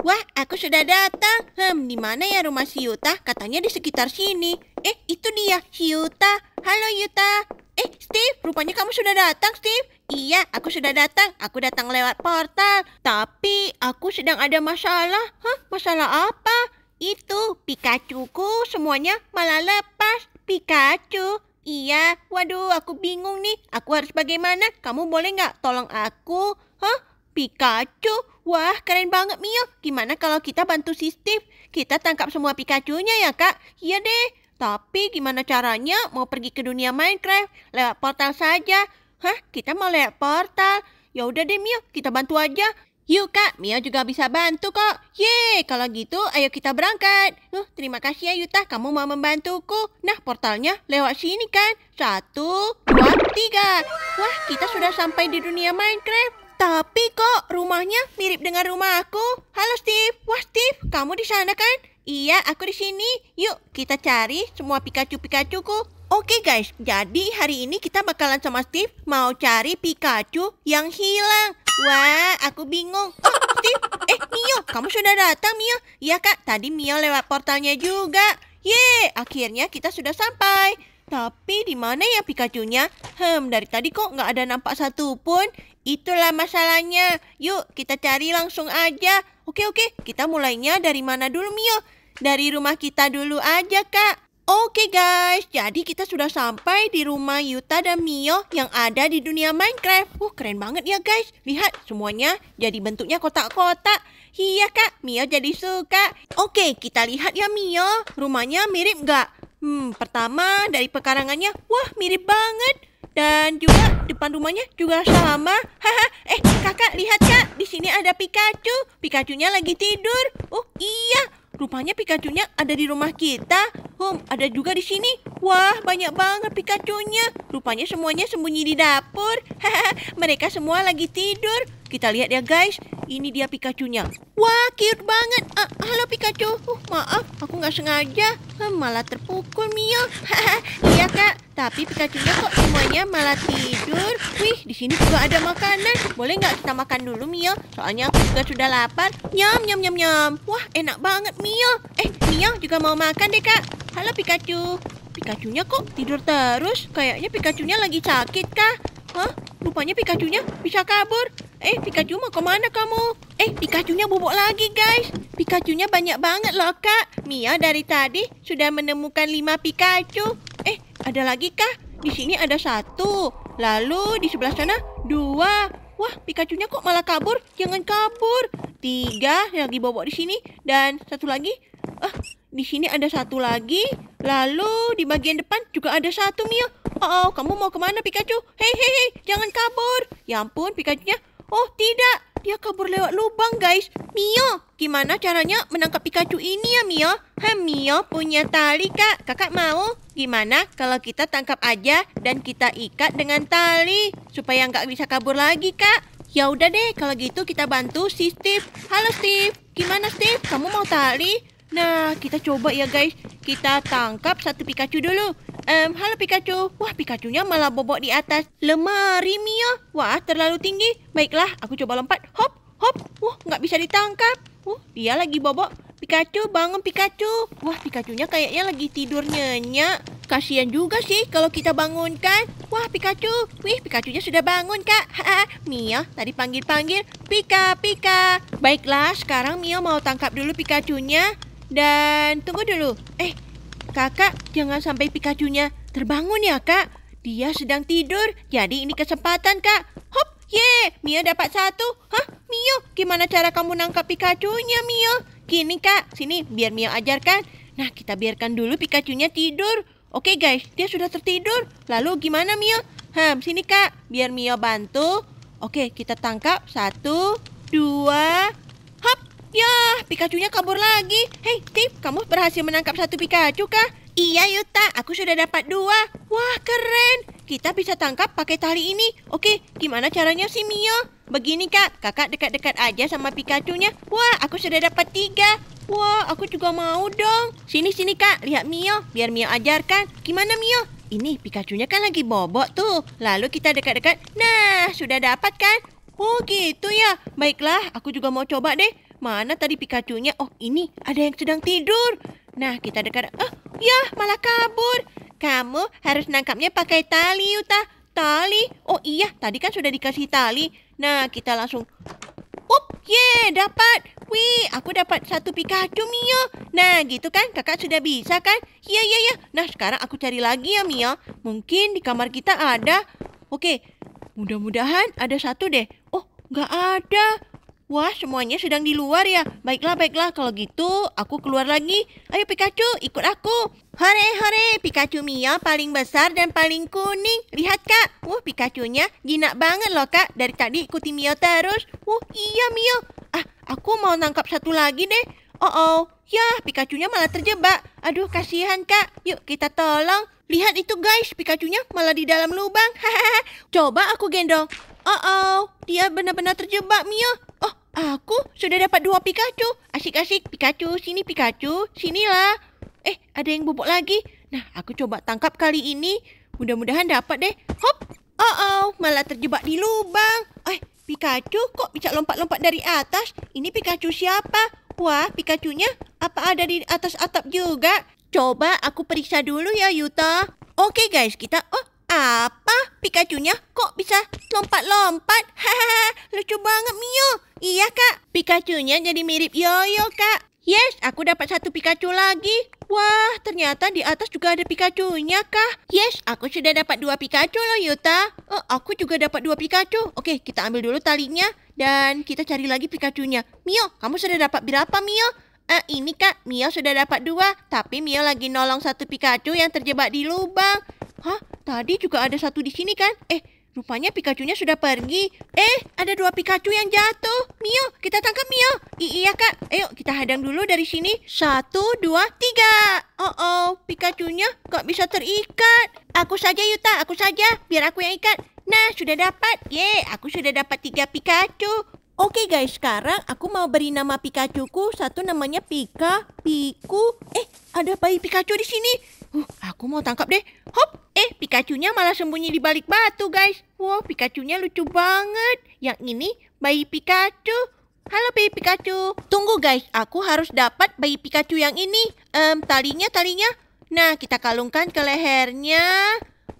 Wah, aku sudah datang. Hmm, di mana ya rumah si Yuta? Katanya di sekitar sini. Eh, itu dia, si Yuta. Halo Yuta. Eh, Steve, rupanya kamu sudah datang, Steve. Iya, aku sudah datang. Aku datang lewat portal. Tapi aku sedang ada masalah. Hah, masalah apa? Itu, Pikachu-ku semuanya malah lepas. Pikachu. Iya, waduh aku bingung nih. Aku harus bagaimana? Kamu boleh nggak tolong aku? Hah? Pikachu? Wah, keren banget Mio. Gimana kalau kita bantu si Steve? Kita tangkap semua Pikachu-nya ya, Kak? Iya deh. Tapi gimana caranya mau pergi ke dunia Minecraft? Lewat portal saja. Hah, kita mau lewat portal? Ya udah deh Mio, kita bantu aja. Yuk kak, Mio juga bisa bantu kok. Yeay, kalau gitu ayo kita berangkat. Huh, terima kasih ya Yuta, kamu mau membantuku. Nah, portalnya lewat sini kan. Satu, dua, tiga. Wah, kita sudah sampai di dunia Minecraft. Tapi kok rumahnya mirip dengan rumah aku. Halo Steve, wah Steve, kamu di sana kan? Iya, aku di sini. Yuk, kita cari semua pikachu ku. Oke guys, jadi hari ini kita bakalan sama Steve mau cari Pikachu yang hilang. Wah, aku bingung. Oh, Steve, eh Mio, kamu sudah datang Mio? Iya kak, tadi Mio lewat portalnya juga. Ye, akhirnya kita sudah sampai. Tapi di mana ya Pikachu-nya? Hmm, dari tadi kok nggak ada nampak satupun. Itulah masalahnya. Yuk, kita cari langsung aja. Oke, oke. Kita mulainya dari mana dulu, Mio? Dari rumah kita dulu aja, Kak. Oke guys, jadi kita sudah sampai di rumah Yuta dan Mio yang ada di dunia Minecraft. Uh, keren banget ya guys. Lihat, semuanya jadi bentuknya kotak-kotak. Iya kak, Mio jadi suka. Oke, kita lihat ya Mio. Rumahnya mirip nggak? Hmm, pertama dari pekarangannya. Wah, mirip banget dan juga depan rumahnya juga sama. Haha, eh kakak lihat kak, di sini ada Pikachu. Pikachu-nya lagi tidur. Oh iya, rupanya Pikachu-nya ada di rumah kita. Hmm, ada juga di sini. Wah, banyak banget Pikachu-nya. Rupanya semuanya sembunyi di dapur. Haha, mereka semua lagi tidur. Kita lihat ya guys, ini dia Pikachu-nya. Wah, cute banget. Uh, halo Pikachu. Uh, maaf, aku nggak sengaja. Uh, malah terpukul Mio. iya kak, tapi Pikachu-nya kok semuanya malah tidur. Wih, di sini juga ada makanan. Boleh nggak kita makan dulu Mio? Soalnya aku juga sudah lapar. Nyam, nyam, nyam, nyam. Wah, enak banget Mio. Eh, Mio juga mau makan deh kak. Halo Pikachu. Pikachu-nya kok tidur terus? Kayaknya Pikachu-nya lagi sakit kak. Hah? Rupanya Pikachu-nya bisa kabur. Eh, Pikachu mau kemana kamu? Eh, Pikachu-nya bobok lagi, guys. Pikachu-nya banyak banget loh, Kak. Mia dari tadi sudah menemukan lima Pikachu. Eh, ada lagi Kak? Di sini ada satu. Lalu di sebelah sana dua. Wah, Pikachu-nya kok malah kabur? Jangan kabur. Tiga lagi bobok di sini. Dan satu lagi Ah, di sini ada satu lagi. Lalu di bagian depan juga ada satu, Mio. Oh, kamu mau kemana, Pikachu? Hei, hei, hei, jangan kabur. Ya ampun, nya Oh, tidak. Dia kabur lewat lubang, guys. Mio, gimana caranya menangkap Pikachu ini ya, Mio? Ha, Mio punya tali, Kak. Kakak mau? Gimana kalau kita tangkap aja dan kita ikat dengan tali? Supaya nggak bisa kabur lagi, Kak. Ya udah deh, kalau gitu kita bantu si Steve. Halo, Steve. Gimana, Steve? Kamu mau tali? Nah, kita coba ya guys. Kita tangkap satu Pikachu dulu. Um, halo Pikachu. Wah, Pikachunya malah bobok di atas. Lemari Mio. Wah, terlalu tinggi. Baiklah, aku coba lompat. Hop, hop. Wah, nggak bisa ditangkap. Wah, dia lagi bobok. Pikachu, bangun Pikachu. Wah, Pikachunya kayaknya lagi tidur nyenyak. Kasihan juga sih kalau kita bangunkan. Wah, Pikachu. Wih, Pikachunya sudah bangun, Kak. Mia tadi panggil-panggil. Pika, Pika. Baiklah, sekarang Mia mau tangkap dulu Pikachunya. Dan tunggu dulu. Eh, kakak jangan sampai Pikachunya terbangun ya kak. Dia sedang tidur, jadi ini kesempatan kak. Hop, ye, Mio dapat satu. Hah, Mio, gimana cara kamu nangkap Pikachunya Mio? Gini kak, sini biar Mio ajarkan. Nah, kita biarkan dulu Pikachunya tidur. Oke guys, dia sudah tertidur. Lalu gimana Mio? Ham, sini kak, biar Mio bantu. Oke, kita tangkap. Satu, dua, Yah, Pikachu-nya kabur lagi. Hei, Tip, kamu berhasil menangkap satu Pikachu kah? Iya, Yuta. Aku sudah dapat dua. Wah, keren. Kita bisa tangkap pakai tali ini. Oke, gimana caranya sih, Mio? Begini, Kak. Kakak dekat-dekat aja sama Pikachu-nya. Wah, aku sudah dapat tiga. Wah, aku juga mau dong. Sini-sini, Kak. Lihat Mio. Biar Mio ajarkan. Gimana, Mio? Ini Pikachu-nya kan lagi bobok tuh. Lalu kita dekat-dekat. Nah, sudah dapat kan? Oh gitu ya. Baiklah, aku juga mau coba deh. Mana tadi Pikachu-nya? Oh, ini ada yang sedang tidur. Nah, kita dekat. Oh, eh, ya, malah kabur. Kamu harus nangkapnya pakai tali, Yuta. Tali? Oh iya, tadi kan sudah dikasih tali. Nah, kita langsung... Up, ye, dapat. Wih, aku dapat satu Pikachu, Mio. Nah, gitu kan? Kakak sudah bisa kan? Iya, iya, iya. Nah, sekarang aku cari lagi ya, Mio. Mungkin di kamar kita ada. Oke, mudah-mudahan ada satu deh. Oh, nggak ada. Wah, semuanya sedang di luar ya. Baiklah, baiklah. Kalau gitu, aku keluar lagi. Ayo Pikachu, ikut aku. Hore, hore. Pikachu Mia paling besar dan paling kuning. Lihat, Kak. Wah, Pikachu-nya jinak banget loh, Kak. Dari tadi ikuti Mia terus. Wah, iya, Mia. Ah, aku mau nangkap satu lagi deh. Oh, oh. Ya, Pikachu-nya malah terjebak. Aduh, kasihan, Kak. Yuk, kita tolong. Lihat itu, guys. Pikachu-nya malah di dalam lubang. Coba aku gendong. Oh, oh. Dia benar-benar terjebak, Mia sudah dapat dua Pikachu. Asik-asik, Pikachu, sini Pikachu, sinilah. Eh, ada yang bobok lagi. Nah, aku coba tangkap kali ini. Mudah-mudahan dapat deh. Hop! Oh, oh, malah terjebak di lubang. Eh, Pikachu kok bisa lompat-lompat dari atas? Ini Pikachu siapa? Wah, Pikachu-nya apa ada di atas atap juga? Coba aku periksa dulu ya, Yuta. Oke okay, guys, kita... Oh, apa? pikacunya kok bisa lompat-lompat? Hahaha, lucu banget Mio. Iya kak, pikacunya jadi mirip Yoyo kak. Yes, aku dapat satu Pikachu lagi. Wah, ternyata di atas juga ada Pikachu-nya, kak Yes, aku sudah dapat dua Pikachu loh Yuta. Oh, aku juga dapat dua Pikachu. Oke, kita ambil dulu talinya dan kita cari lagi pikacunya Mio, kamu sudah dapat berapa Mio? Eh, ini kak, Mio sudah dapat dua, tapi Mio lagi nolong satu Pikachu yang terjebak di lubang. Hah? Tadi juga ada satu di sini kan? Eh, rupanya Pikachu-nya sudah pergi. Eh, ada dua Pikachu yang jatuh. Mio, kita tangkap Mio. I iya, Kak. Ayo, kita hadang dulu dari sini. Satu, dua, tiga. Oh, oh, Pikachu-nya kok bisa terikat. Aku saja, Yuta. Aku saja. Biar aku yang ikat. Nah, sudah dapat. Ye, aku sudah dapat tiga Pikachu. Oke okay guys, sekarang aku mau beri nama Pikachu-ku. Satu namanya Pika, Piku. Eh, ada bayi Pikachu di sini. Uh, aku mau tangkap deh. Hop. Eh, Pikachu-nya malah sembunyi di balik batu, guys. Wow, Pikachu-nya lucu banget. Yang ini bayi Pikachu. Halo bayi Pikachu. Tunggu guys, aku harus dapat bayi Pikachu yang ini. Um, talinya, talinya. Nah, kita kalungkan ke lehernya.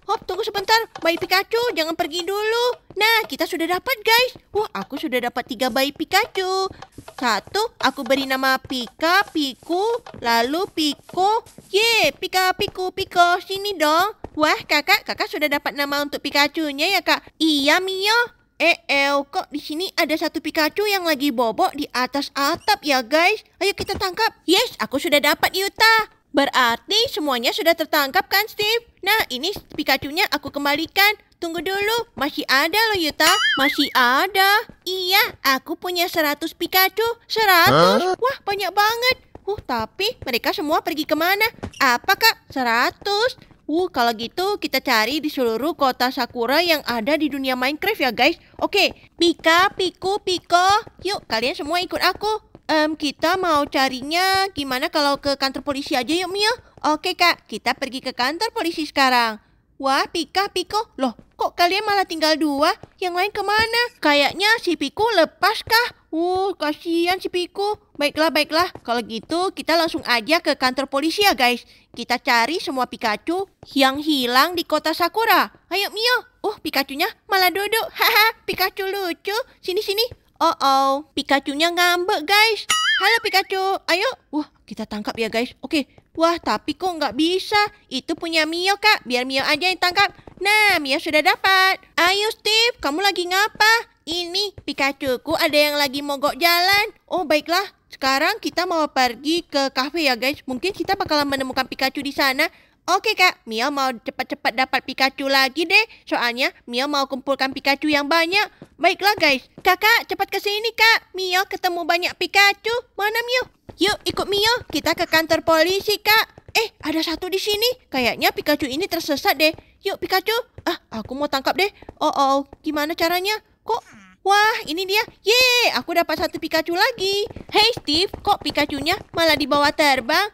Hop, tunggu sebentar. Bayi Pikachu, jangan pergi dulu. Nah, kita sudah dapat, guys. Wah, aku sudah dapat tiga bayi Pikachu. Satu, aku beri nama Pika, Piku, lalu Piko. Ye, Pika, Piku, Piko. Sini dong. Wah, kakak, kakak sudah dapat nama untuk pikachu nya ya, kak? Iya, Mio. Eh, El, eh, kok di sini ada satu Pikachu yang lagi bobok di atas atap ya, guys? Ayo kita tangkap. Yes, aku sudah dapat Yuta. Berarti semuanya sudah tertangkap kan Steve? Nah ini Pikachu-nya aku kembalikan. Tunggu dulu, masih ada loh Yuta, masih ada. Iya, aku punya 100 Pikachu, 100. Huh? Wah, banyak banget. Uh, tapi mereka semua pergi kemana? Apa kak? 100? Uh, kalau gitu kita cari di seluruh kota Sakura yang ada di dunia Minecraft ya guys. Oke, Pika, Piku, Piko. Yuk, kalian semua ikut aku um, kita mau carinya gimana kalau ke kantor polisi aja yuk Mio? Oke kak, kita pergi ke kantor polisi sekarang. Wah, Pika, Piko, loh kok kalian malah tinggal dua? Yang lain kemana? Kayaknya si Piko lepas kah? Uh, kasihan si Piko. Baiklah, baiklah. Kalau gitu kita langsung aja ke kantor polisi ya guys. Kita cari semua Pikachu yang hilang di kota Sakura. Ayo Mio. Uh, Pikachu-nya malah duduk. Haha, Pikachu lucu. Sini, sini. Oh oh, Pikachu-nya ngambek guys. Halo Pikachu, ayo. Wah, kita tangkap ya guys. Oke. Wah, tapi kok nggak bisa. Itu punya Mio kak. Biar Mio aja yang tangkap. Nah, Mio sudah dapat. Ayo Steve, kamu lagi ngapa? Ini Pikachu-ku ada yang lagi mogok jalan. Oh baiklah, sekarang kita mau pergi ke kafe ya guys. Mungkin kita bakalan menemukan Pikachu di sana. Oke kak, Mia mau cepat-cepat dapat Pikachu lagi deh. Soalnya Mia mau kumpulkan Pikachu yang banyak. Baiklah guys, kakak cepat ke sini kak. Mia ketemu banyak Pikachu. Mana Mia? Yuk ikut Mia, kita ke kantor polisi kak. Eh, ada satu di sini. Kayaknya Pikachu ini tersesat deh. Yuk Pikachu. Ah, aku mau tangkap deh. Oh oh, gimana caranya? Kok Wah, ini dia. Ye, aku dapat satu Pikachu lagi. Hey Steve, kok Pikachu-nya malah dibawa terbang?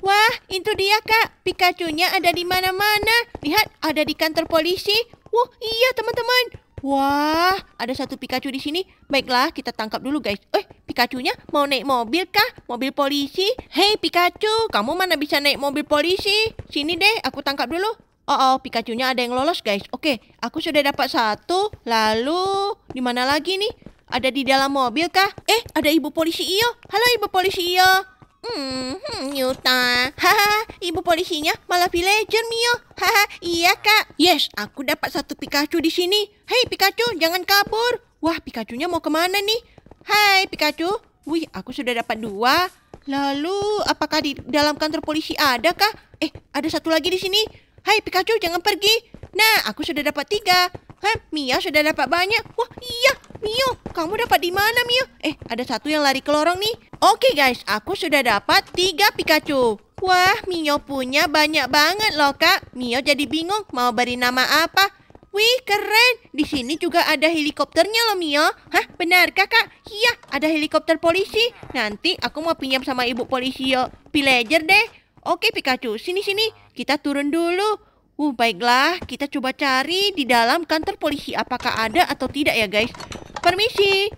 Wah, itu dia kak. Pikachu-nya ada di mana-mana. Lihat, ada di kantor polisi. Wah, iya teman-teman. Wah, ada satu Pikachu di sini. Baiklah, kita tangkap dulu guys. Eh, Pikachu-nya mau naik mobil kah? Mobil polisi? Hei Pikachu, kamu mana bisa naik mobil polisi? Sini deh, aku tangkap dulu. Oh, oh Pikachu-nya ada yang lolos guys. Oke, aku sudah dapat satu. Lalu, di mana lagi nih? Ada di dalam mobil kah? Eh, ada ibu polisi Iyo. Halo ibu polisi Iyo. Hmm, hmm iya Yuta. Haha, ibu polisinya malah villager, Mio. Haha, iya, Kak. Yes, aku dapat satu Pikachu di sini. Hei, Pikachu, jangan kabur. Wah, Pikachu-nya mau kemana nih? Hai, Pikachu. Wih, aku sudah dapat dua. Lalu, apakah di dalam kantor polisi ada kak Eh, ada satu lagi di sini. Hai, Pikachu, jangan pergi. Nah, aku sudah dapat tiga. Hah, Mia sudah dapat banyak. Wah, iya, Mio, kamu dapat di mana Mio? Eh, ada satu yang lari ke lorong nih. Oke okay, guys, aku sudah dapat tiga Pikachu. Wah, Mio punya banyak banget loh kak. Mio jadi bingung mau beri nama apa. Wih, keren. Di sini juga ada helikopternya loh, Mio. Hah, benar kakak? Iya, ada helikopter polisi. Nanti aku mau pinjam sama ibu polisi yo. Pillager deh. Oke, Pikachu. Sini-sini. Kita turun dulu. Uh, baiklah. Kita coba cari di dalam kantor polisi apakah ada atau tidak ya, guys. Permisi.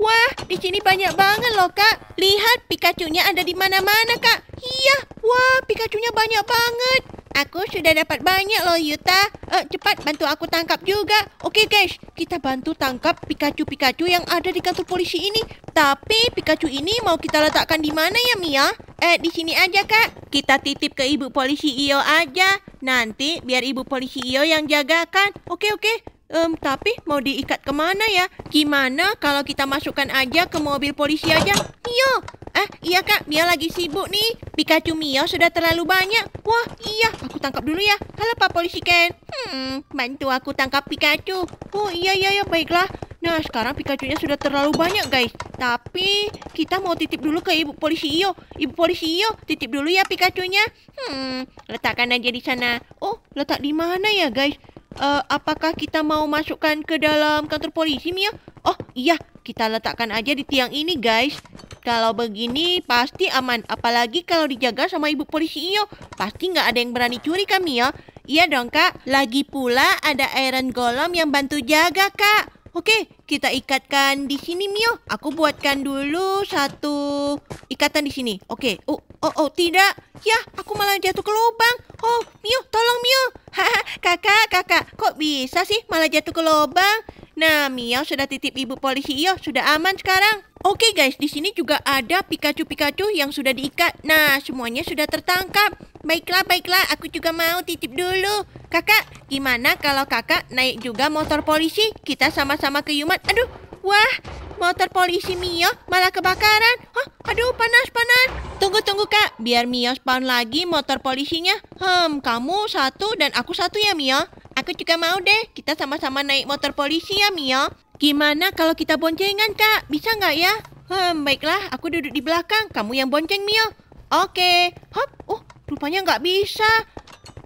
Wah, di sini banyak banget loh, Kak. Lihat, Pikachu-nya ada di mana-mana, Kak. Iya, wah, Pikachu-nya banyak banget. Aku sudah dapat banyak loh, Yuta. Uh, cepat, bantu aku tangkap juga. Oke, guys. Kita bantu tangkap Pikachu-Pikachu yang ada di kantor polisi ini. Tapi, Pikachu ini mau kita letakkan di mana ya, Mia? Eh, di sini aja, Kak. Kita titip ke ibu polisi Iyo aja. Nanti biar ibu polisi Iyo yang jagakan. Oke, oke. Um, tapi mau diikat kemana ya? Gimana kalau kita masukkan aja ke mobil polisi aja? Mio! Iya. Ah, eh, iya kak, Mio lagi sibuk nih. Pikachu Mio sudah terlalu banyak. Wah, iya, aku tangkap dulu ya. Halo Pak Polisi Ken. Hmm, bantu aku tangkap Pikachu. Oh iya, iya, iya, baiklah. Nah, sekarang Pikachu-nya sudah terlalu banyak, guys. Tapi kita mau titip dulu ke Ibu Polisi Iyo. Ibu Polisi Iyo, titip dulu ya Pikachunya. Hmm, letakkan aja di sana. Oh, letak di mana ya, guys? uh, apakah kita mau masukkan ke dalam kantor polisi, Mia? Oh, iya. Kita letakkan aja di tiang ini, guys. Kalau begini pasti aman. Apalagi kalau dijaga sama ibu polisi Iyo. Pasti nggak ada yang berani curi kami ya Iya dong, Kak. Lagi pula ada Aaron Golem yang bantu jaga, Kak. Oke, kita ikatkan di sini Mio. Aku buatkan dulu satu ikatan di sini. Oke. Oh, oh, oh, tidak. Ya, aku malah jatuh ke lubang. Oh, Mio, tolong Mio. kakak, kakak, kok bisa sih malah jatuh ke lubang? Nah, Mio sudah titip ibu polisi Yo, iya, sudah aman sekarang. Oke guys, di sini juga ada Pikachu-Pikachu yang sudah diikat. Nah, semuanya sudah tertangkap. Baiklah, baiklah, aku juga mau titip dulu. Kakak, gimana kalau kakak naik juga motor polisi? Kita sama-sama ke Yumat. Aduh, wah, motor polisi Mio malah kebakaran. Hah, aduh, panas, panas. Tunggu, tunggu kak, biar Mio spawn lagi motor polisinya. Hmm, kamu satu dan aku satu ya Mio. Aku juga mau deh, kita sama-sama naik motor polisi ya Mio. Gimana kalau kita boncengan, Kak? Bisa nggak ya? Hmm, baiklah, aku duduk di belakang. Kamu yang bonceng, Mio. Oke. Hop. Uh, rupanya nggak bisa.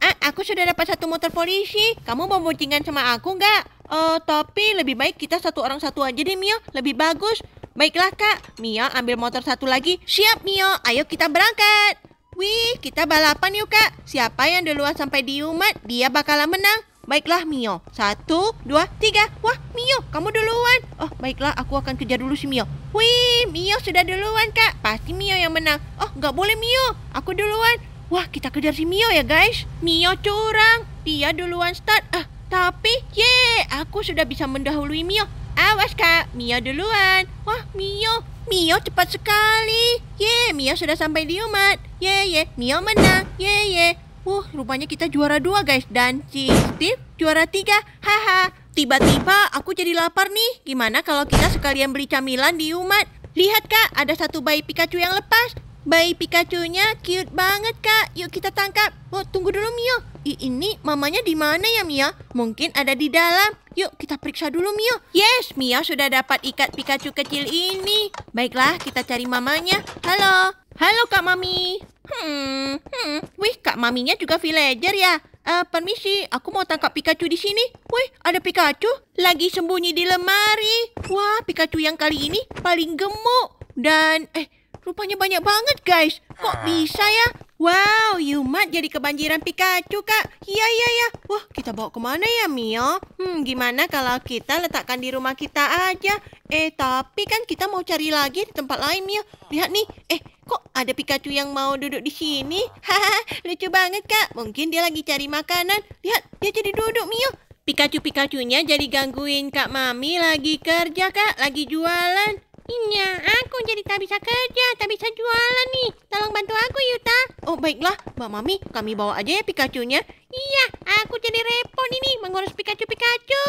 Ah, aku sudah dapat satu motor polisi. Kamu mau boncengan sama aku nggak? Oh, tapi lebih baik kita satu orang satu aja deh, Mio. Lebih bagus. Baiklah, Kak. Mio ambil motor satu lagi. Siap, Mio. Ayo kita berangkat. Wih, kita balapan yuk, Kak. Siapa yang duluan sampai di umat, dia bakalan menang. Baiklah, Mio. Satu, dua, tiga. Wah, Mio, kamu duluan. Oh, baiklah, aku akan kejar dulu si Mio. Wih, Mio sudah duluan, Kak. Pasti Mio yang menang. Oh, nggak boleh Mio. Aku duluan. Wah, kita kejar si Mio ya, guys. Mio curang. Dia duluan start. Eh tapi, ye, aku sudah bisa mendahului Mio. Awas, Kak. Mio duluan. Wah, Mio. Mio cepat sekali. Ye, Mio sudah sampai di umat. Ye, ye, Mio menang. Ye, ye. Wuh, rupanya kita juara dua guys. Dan si Steve juara tiga. Haha, tiba-tiba aku jadi lapar nih. Gimana kalau kita sekalian beli camilan di Umat? Lihat kak, ada satu bayi Pikachu yang lepas. Bayi Pikachu-nya cute banget kak. Yuk kita tangkap. Oh, tunggu dulu Mio. I, ini mamanya di mana ya Mia? Mungkin ada di dalam. Yuk kita periksa dulu Mio. Yes, Mia sudah dapat ikat Pikachu kecil ini. Baiklah, kita cari mamanya. Halo, Halo Kak Mami. Hmm, hmm. Wih, Kak Maminya juga villager ya? Uh, permisi, aku mau tangkap Pikachu di sini. Wih, ada Pikachu. Lagi sembunyi di lemari. Wah, Pikachu yang kali ini paling gemuk. Dan, eh, rupanya banyak banget guys. Kok ah. bisa ya? Wow, Yumat jadi kebanjiran Pikachu, Kak. Iya, iya, iya. Wah, kita bawa kemana ya, Mio? Hmm, gimana kalau kita letakkan di rumah kita aja? Eh, tapi kan kita mau cari lagi di tempat lain, Mio. Lihat nih. Eh, kok ada Pikachu yang mau duduk di sini? Hahaha, lucu banget, Kak. Mungkin dia lagi cari makanan. Lihat, dia jadi duduk, Mio. Pikachu-Pikachunya jadi gangguin Kak Mami lagi kerja, Kak. Lagi jualan. Iya, aku jadi tak bisa kerja, tak bisa jualan nih. Tolong bantu aku, Yuta. Oh, baiklah. Mbak Mami, kami bawa aja ya Pikachu-nya. Iya, aku jadi repot ini mengurus Pikachu-Pikachu.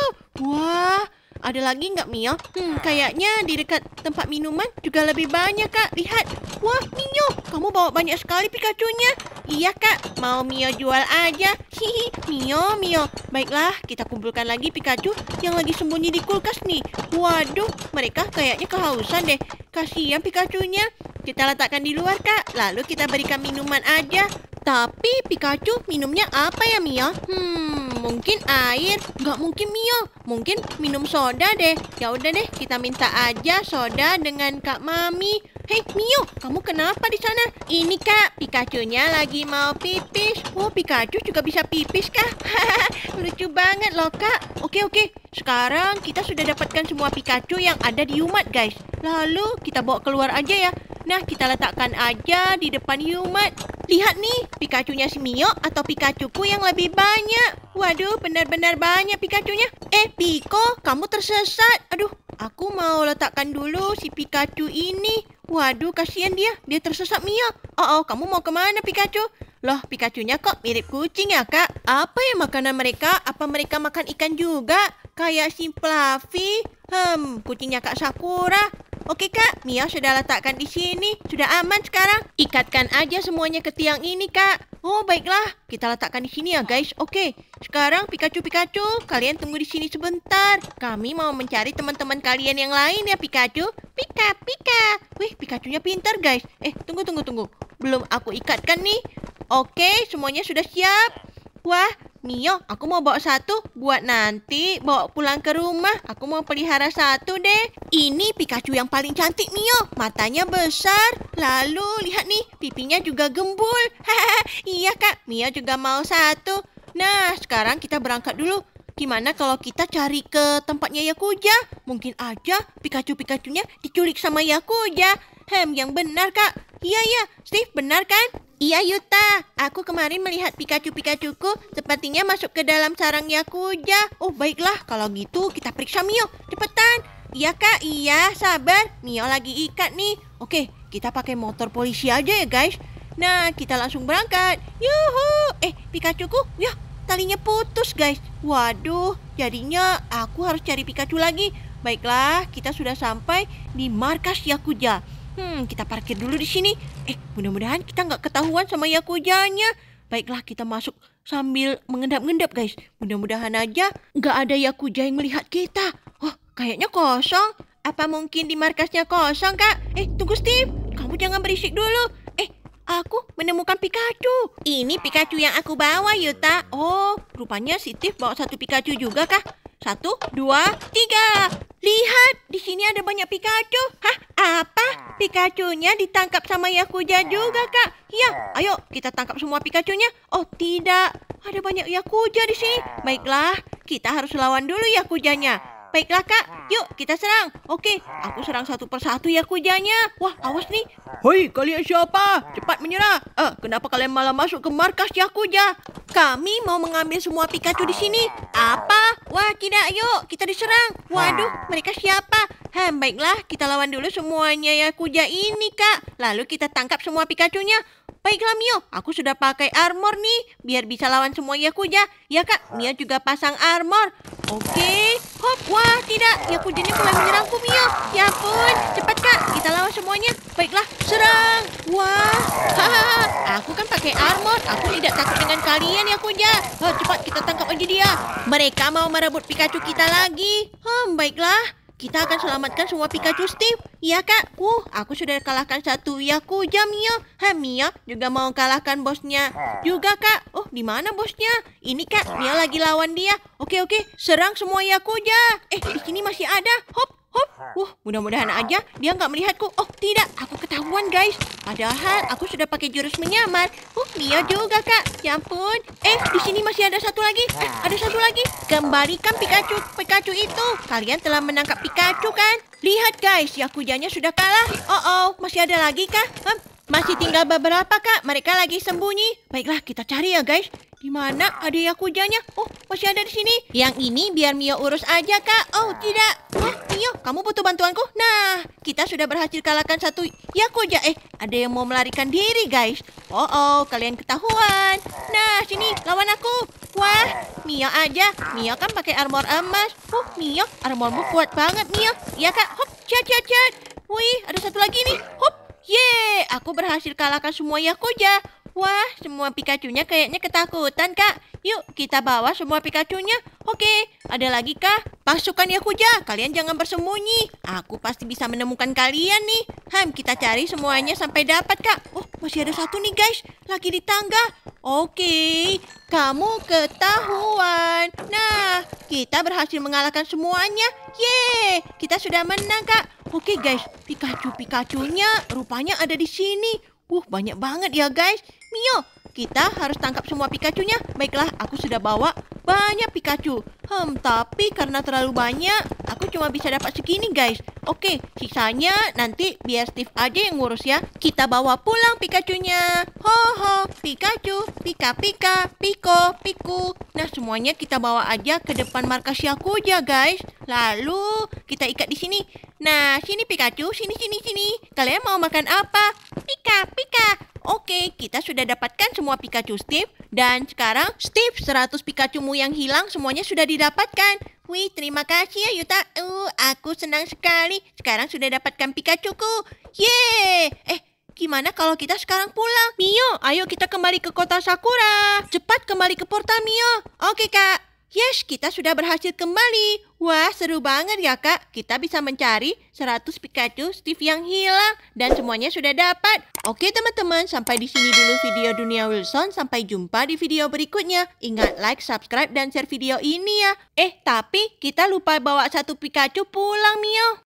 Wah, ada lagi nggak, Mio? Hmm, ah. kayaknya di dekat tempat minuman juga lebih banyak, Kak. Lihat. Wah, Mio, kamu bawa banyak sekali Pikachu-nya. Iya, Kak. Mau Mio jual aja. Hihi, Mio, Mio. Baiklah, kita kumpulkan lagi Pikachu yang lagi sembunyi di kulkas nih. Waduh, mereka kayaknya kehausan deh. Kasihan Pikachu-nya. Kita letakkan di luar, Kak. Lalu kita berikan minuman aja. Tapi Pikachu minumnya apa ya, Mio? Hmm, Mungkin air, nggak mungkin Mio. Mungkin minum soda deh. Ya udah deh, kita minta aja soda dengan Kak Mami. Hei, Mio, kamu kenapa di sana? Ini, Kak, Pikachu-nya lagi mau pipis. Oh, Pikachu juga bisa pipis, Kak. Lucu banget loh, Kak. Oke, oke. Sekarang kita sudah dapatkan semua Pikachu yang ada di Yumat, guys. Lalu kita bawa keluar aja ya. Nah, kita letakkan aja di depan Yumat. Lihat nih, Pikachu-nya si Mio atau pikachu ku yang lebih banyak. Waduh, benar-benar banyak Pikachu-nya. Eh, Piko, kamu tersesat. Aduh, aku mau letakkan dulu si Pikachu ini. Waduh, kasihan dia. Dia tersesat Mia. Oh, oh, kamu mau kemana, Pikachu? Loh, Pikachu-nya kok mirip kucing ya, Kak? Apa ya makanan mereka? Apa mereka makan ikan juga? Kayak si Fluffy? Hmm, kucingnya Kak Sakura. Oke kak, Mia sudah letakkan di sini. Sudah aman sekarang. Ikatkan aja semuanya ke tiang ini kak. Oh baiklah, kita letakkan di sini ya guys. Oke, sekarang Pikachu Pikachu, kalian tunggu di sini sebentar. Kami mau mencari teman-teman kalian yang lain ya Pikachu. Pika Pika. Wih, Pikachunya pintar guys. Eh, tunggu tunggu tunggu. Belum aku ikatkan nih. Oke, semuanya sudah siap. Wah, Mio, aku mau bawa satu buat nanti bawa pulang ke rumah. Aku mau pelihara satu deh. Ini Pikachu yang paling cantik, Mio. Matanya besar. Lalu, lihat nih, pipinya juga gembul. iya, Kak. Mio juga mau satu. Nah, sekarang kita berangkat dulu. Gimana kalau kita cari ke tempatnya Yakuja? Mungkin aja Pikachu-Pikachunya diculik sama Yakuja. Hem, yang benar, Kak. Iya, iya. Steve, benar kan? Iya Yuta, aku kemarin melihat Pikachu-Pikachuku sepertinya masuk ke dalam sarang Yakuza. Oh baiklah, kalau gitu kita periksa Mio, cepetan. Iya kak, iya sabar, Mio lagi ikat nih. Oke, kita pakai motor polisi aja ya guys. Nah, kita langsung berangkat. Yuhu, eh Pikachuku, yah talinya putus guys. Waduh, jadinya aku harus cari Pikachu lagi. Baiklah, kita sudah sampai di markas Yakuza. Hmm, kita parkir dulu di sini. Eh, mudah-mudahan kita nggak ketahuan sama Yakujanya. Baiklah, kita masuk sambil mengendap-endap, guys. Mudah-mudahan aja nggak ada Yakuja yang melihat kita. Oh, kayaknya kosong. Apa mungkin di markasnya kosong, Kak? Eh, tunggu Steve. Kamu jangan berisik dulu. Eh, aku menemukan Pikachu. Ini Pikachu yang aku bawa, Yuta. Oh, rupanya si Steve bawa satu Pikachu juga, Kak. Satu, dua, tiga. Lihat, di sini ada banyak Pikachu. Hah, apa? pikachu nya ditangkap sama Yakuza juga, Kak. iya ayo kita tangkap semua pikachu nya Oh, tidak. Ada banyak Yakuza di sini. Baiklah, kita harus lawan dulu Yakuza-nya. Baiklah, Kak. Yuk, kita serang. Oke, aku serang satu persatu ya kujanya. Wah, awas nih. Hoi, kalian siapa? Cepat menyerah. Eh, kenapa kalian malah masuk ke markas ya Yakuza? Kami mau mengambil semua Pikachu di sini. Apa? Wah, tidak. Yuk, kita diserang. Waduh, mereka siapa? Hmm, baiklah, kita lawan dulu semuanya ya Yakuza ini, Kak. Lalu kita tangkap semua Pikachu-nya. Baiklah Mio, aku sudah pakai armor nih Biar bisa lawan semua Yakuja. Ya kak, Mio juga pasang armor Oke, hop, wah tidak ya Kak hujannya mulai menyerangku, Mio. Ya ampun, cepat Kak, kita lawan semuanya. Baiklah, serang. Wah, hahaha. Aku kan pakai armor, aku tidak takut dengan kalian ya, Kunja. Ya. Oh, cepat kita tangkap aja dia. Mereka mau merebut Pikachu kita lagi. Hmm, baiklah. Kita akan selamatkan semua Pikachu Steve. Iya, Kak. Uh, aku sudah kalahkan satu Yakuza iya, Mio. Ha, Mio juga mau kalahkan bosnya. Juga, Kak. Oh, di mana bosnya? Ini, Kak. Mio lagi lawan dia. Oke, oke. Serang semua Yakuja. Eh, di sini masih ada. Hop. Hop, wah uh, mudah-mudahan aja dia nggak melihatku. Oh tidak, aku ketahuan guys. Padahal aku sudah pakai jurus menyamar. Oh dia juga kak. Ya ampun. Eh di sini masih ada satu lagi. Eh ada satu lagi. Kembalikan Pikachu, Pikachu itu. Kalian telah menangkap Pikachu kan? Lihat guys, Yakujanya sudah kalah. Oh oh, masih ada lagi kak. Hmm, masih tinggal beberapa kak. Mereka lagi sembunyi. Baiklah kita cari ya guys. Di mana ada kujanya? Oh, masih ada di sini. Yang ini biar Mio urus aja, Kak. Oh, nah. tidak. Hah, oh, Mio, kamu butuh bantuanku? Nah, kita sudah berhasil kalahkan satu ya yakuja. Eh, ada yang mau melarikan diri, guys. Oh, oh, kalian ketahuan. Nah, sini, lawan aku. Wah, Mio aja. Mio kan pakai armor emas. Oh, Mio, armormu kuat banget, Mio. Iya, Kak. Hop, cat, cat, cat. Wih, ada satu lagi nih. Hop, Yeay, aku berhasil kalahkan semua Yakuja. Wah, semua Pikachu-nya kayaknya ketakutan, Kak. Yuk, kita bawa semua Pikachu-nya. Oke, ada lagi Kak? Pasukan Yakuja, kalian jangan bersembunyi. Aku pasti bisa menemukan kalian nih. Ham, kita cari semuanya sampai dapat, Kak. Oh, masih ada satu nih, guys. Lagi di tangga. Oke, kamu ketahuan. Nah, kita berhasil mengalahkan semuanya. Yeay, kita sudah menang, Kak. Oke, guys. pikachu pikachu nya rupanya ada di sini. Uh, banyak banget ya, guys. Mio, kita harus tangkap semua Pikachu-nya. Baiklah, aku sudah bawa banyak Pikachu. Hmm, tapi karena terlalu banyak, aku cuma bisa dapat segini, guys. Oke, sisanya nanti biar Steve aja yang ngurus ya. Kita bawa pulang Pikachu-nya. Ho ho, Pikachu, Pika Pika, Piko, Piku. Nah, semuanya kita bawa aja ke depan markas Yakuja, guys. Lalu kita ikat di sini. Nah, sini Pikachu, sini sini sini. Kalian mau makan apa? Pika Pika, Oke, kita sudah dapatkan semua Pikachu Steve. Dan sekarang, Steve, 100 mu yang hilang semuanya sudah didapatkan. Wih, terima kasih ya Yuta. Uh, aku senang sekali. Sekarang sudah dapatkan pikachu ku. Yeay! Eh, gimana kalau kita sekarang pulang? Mio, ayo kita kembali ke kota Sakura. Cepat kembali ke portal Mio. Oke, Kak. Yes, kita sudah berhasil kembali. Wah, seru banget ya kak. Kita bisa mencari 100 Pikachu Steve yang hilang. Dan semuanya sudah dapat. Oke teman-teman, sampai di sini dulu video Dunia Wilson. Sampai jumpa di video berikutnya. Ingat like, subscribe, dan share video ini ya. Eh, tapi kita lupa bawa satu Pikachu pulang, Mio.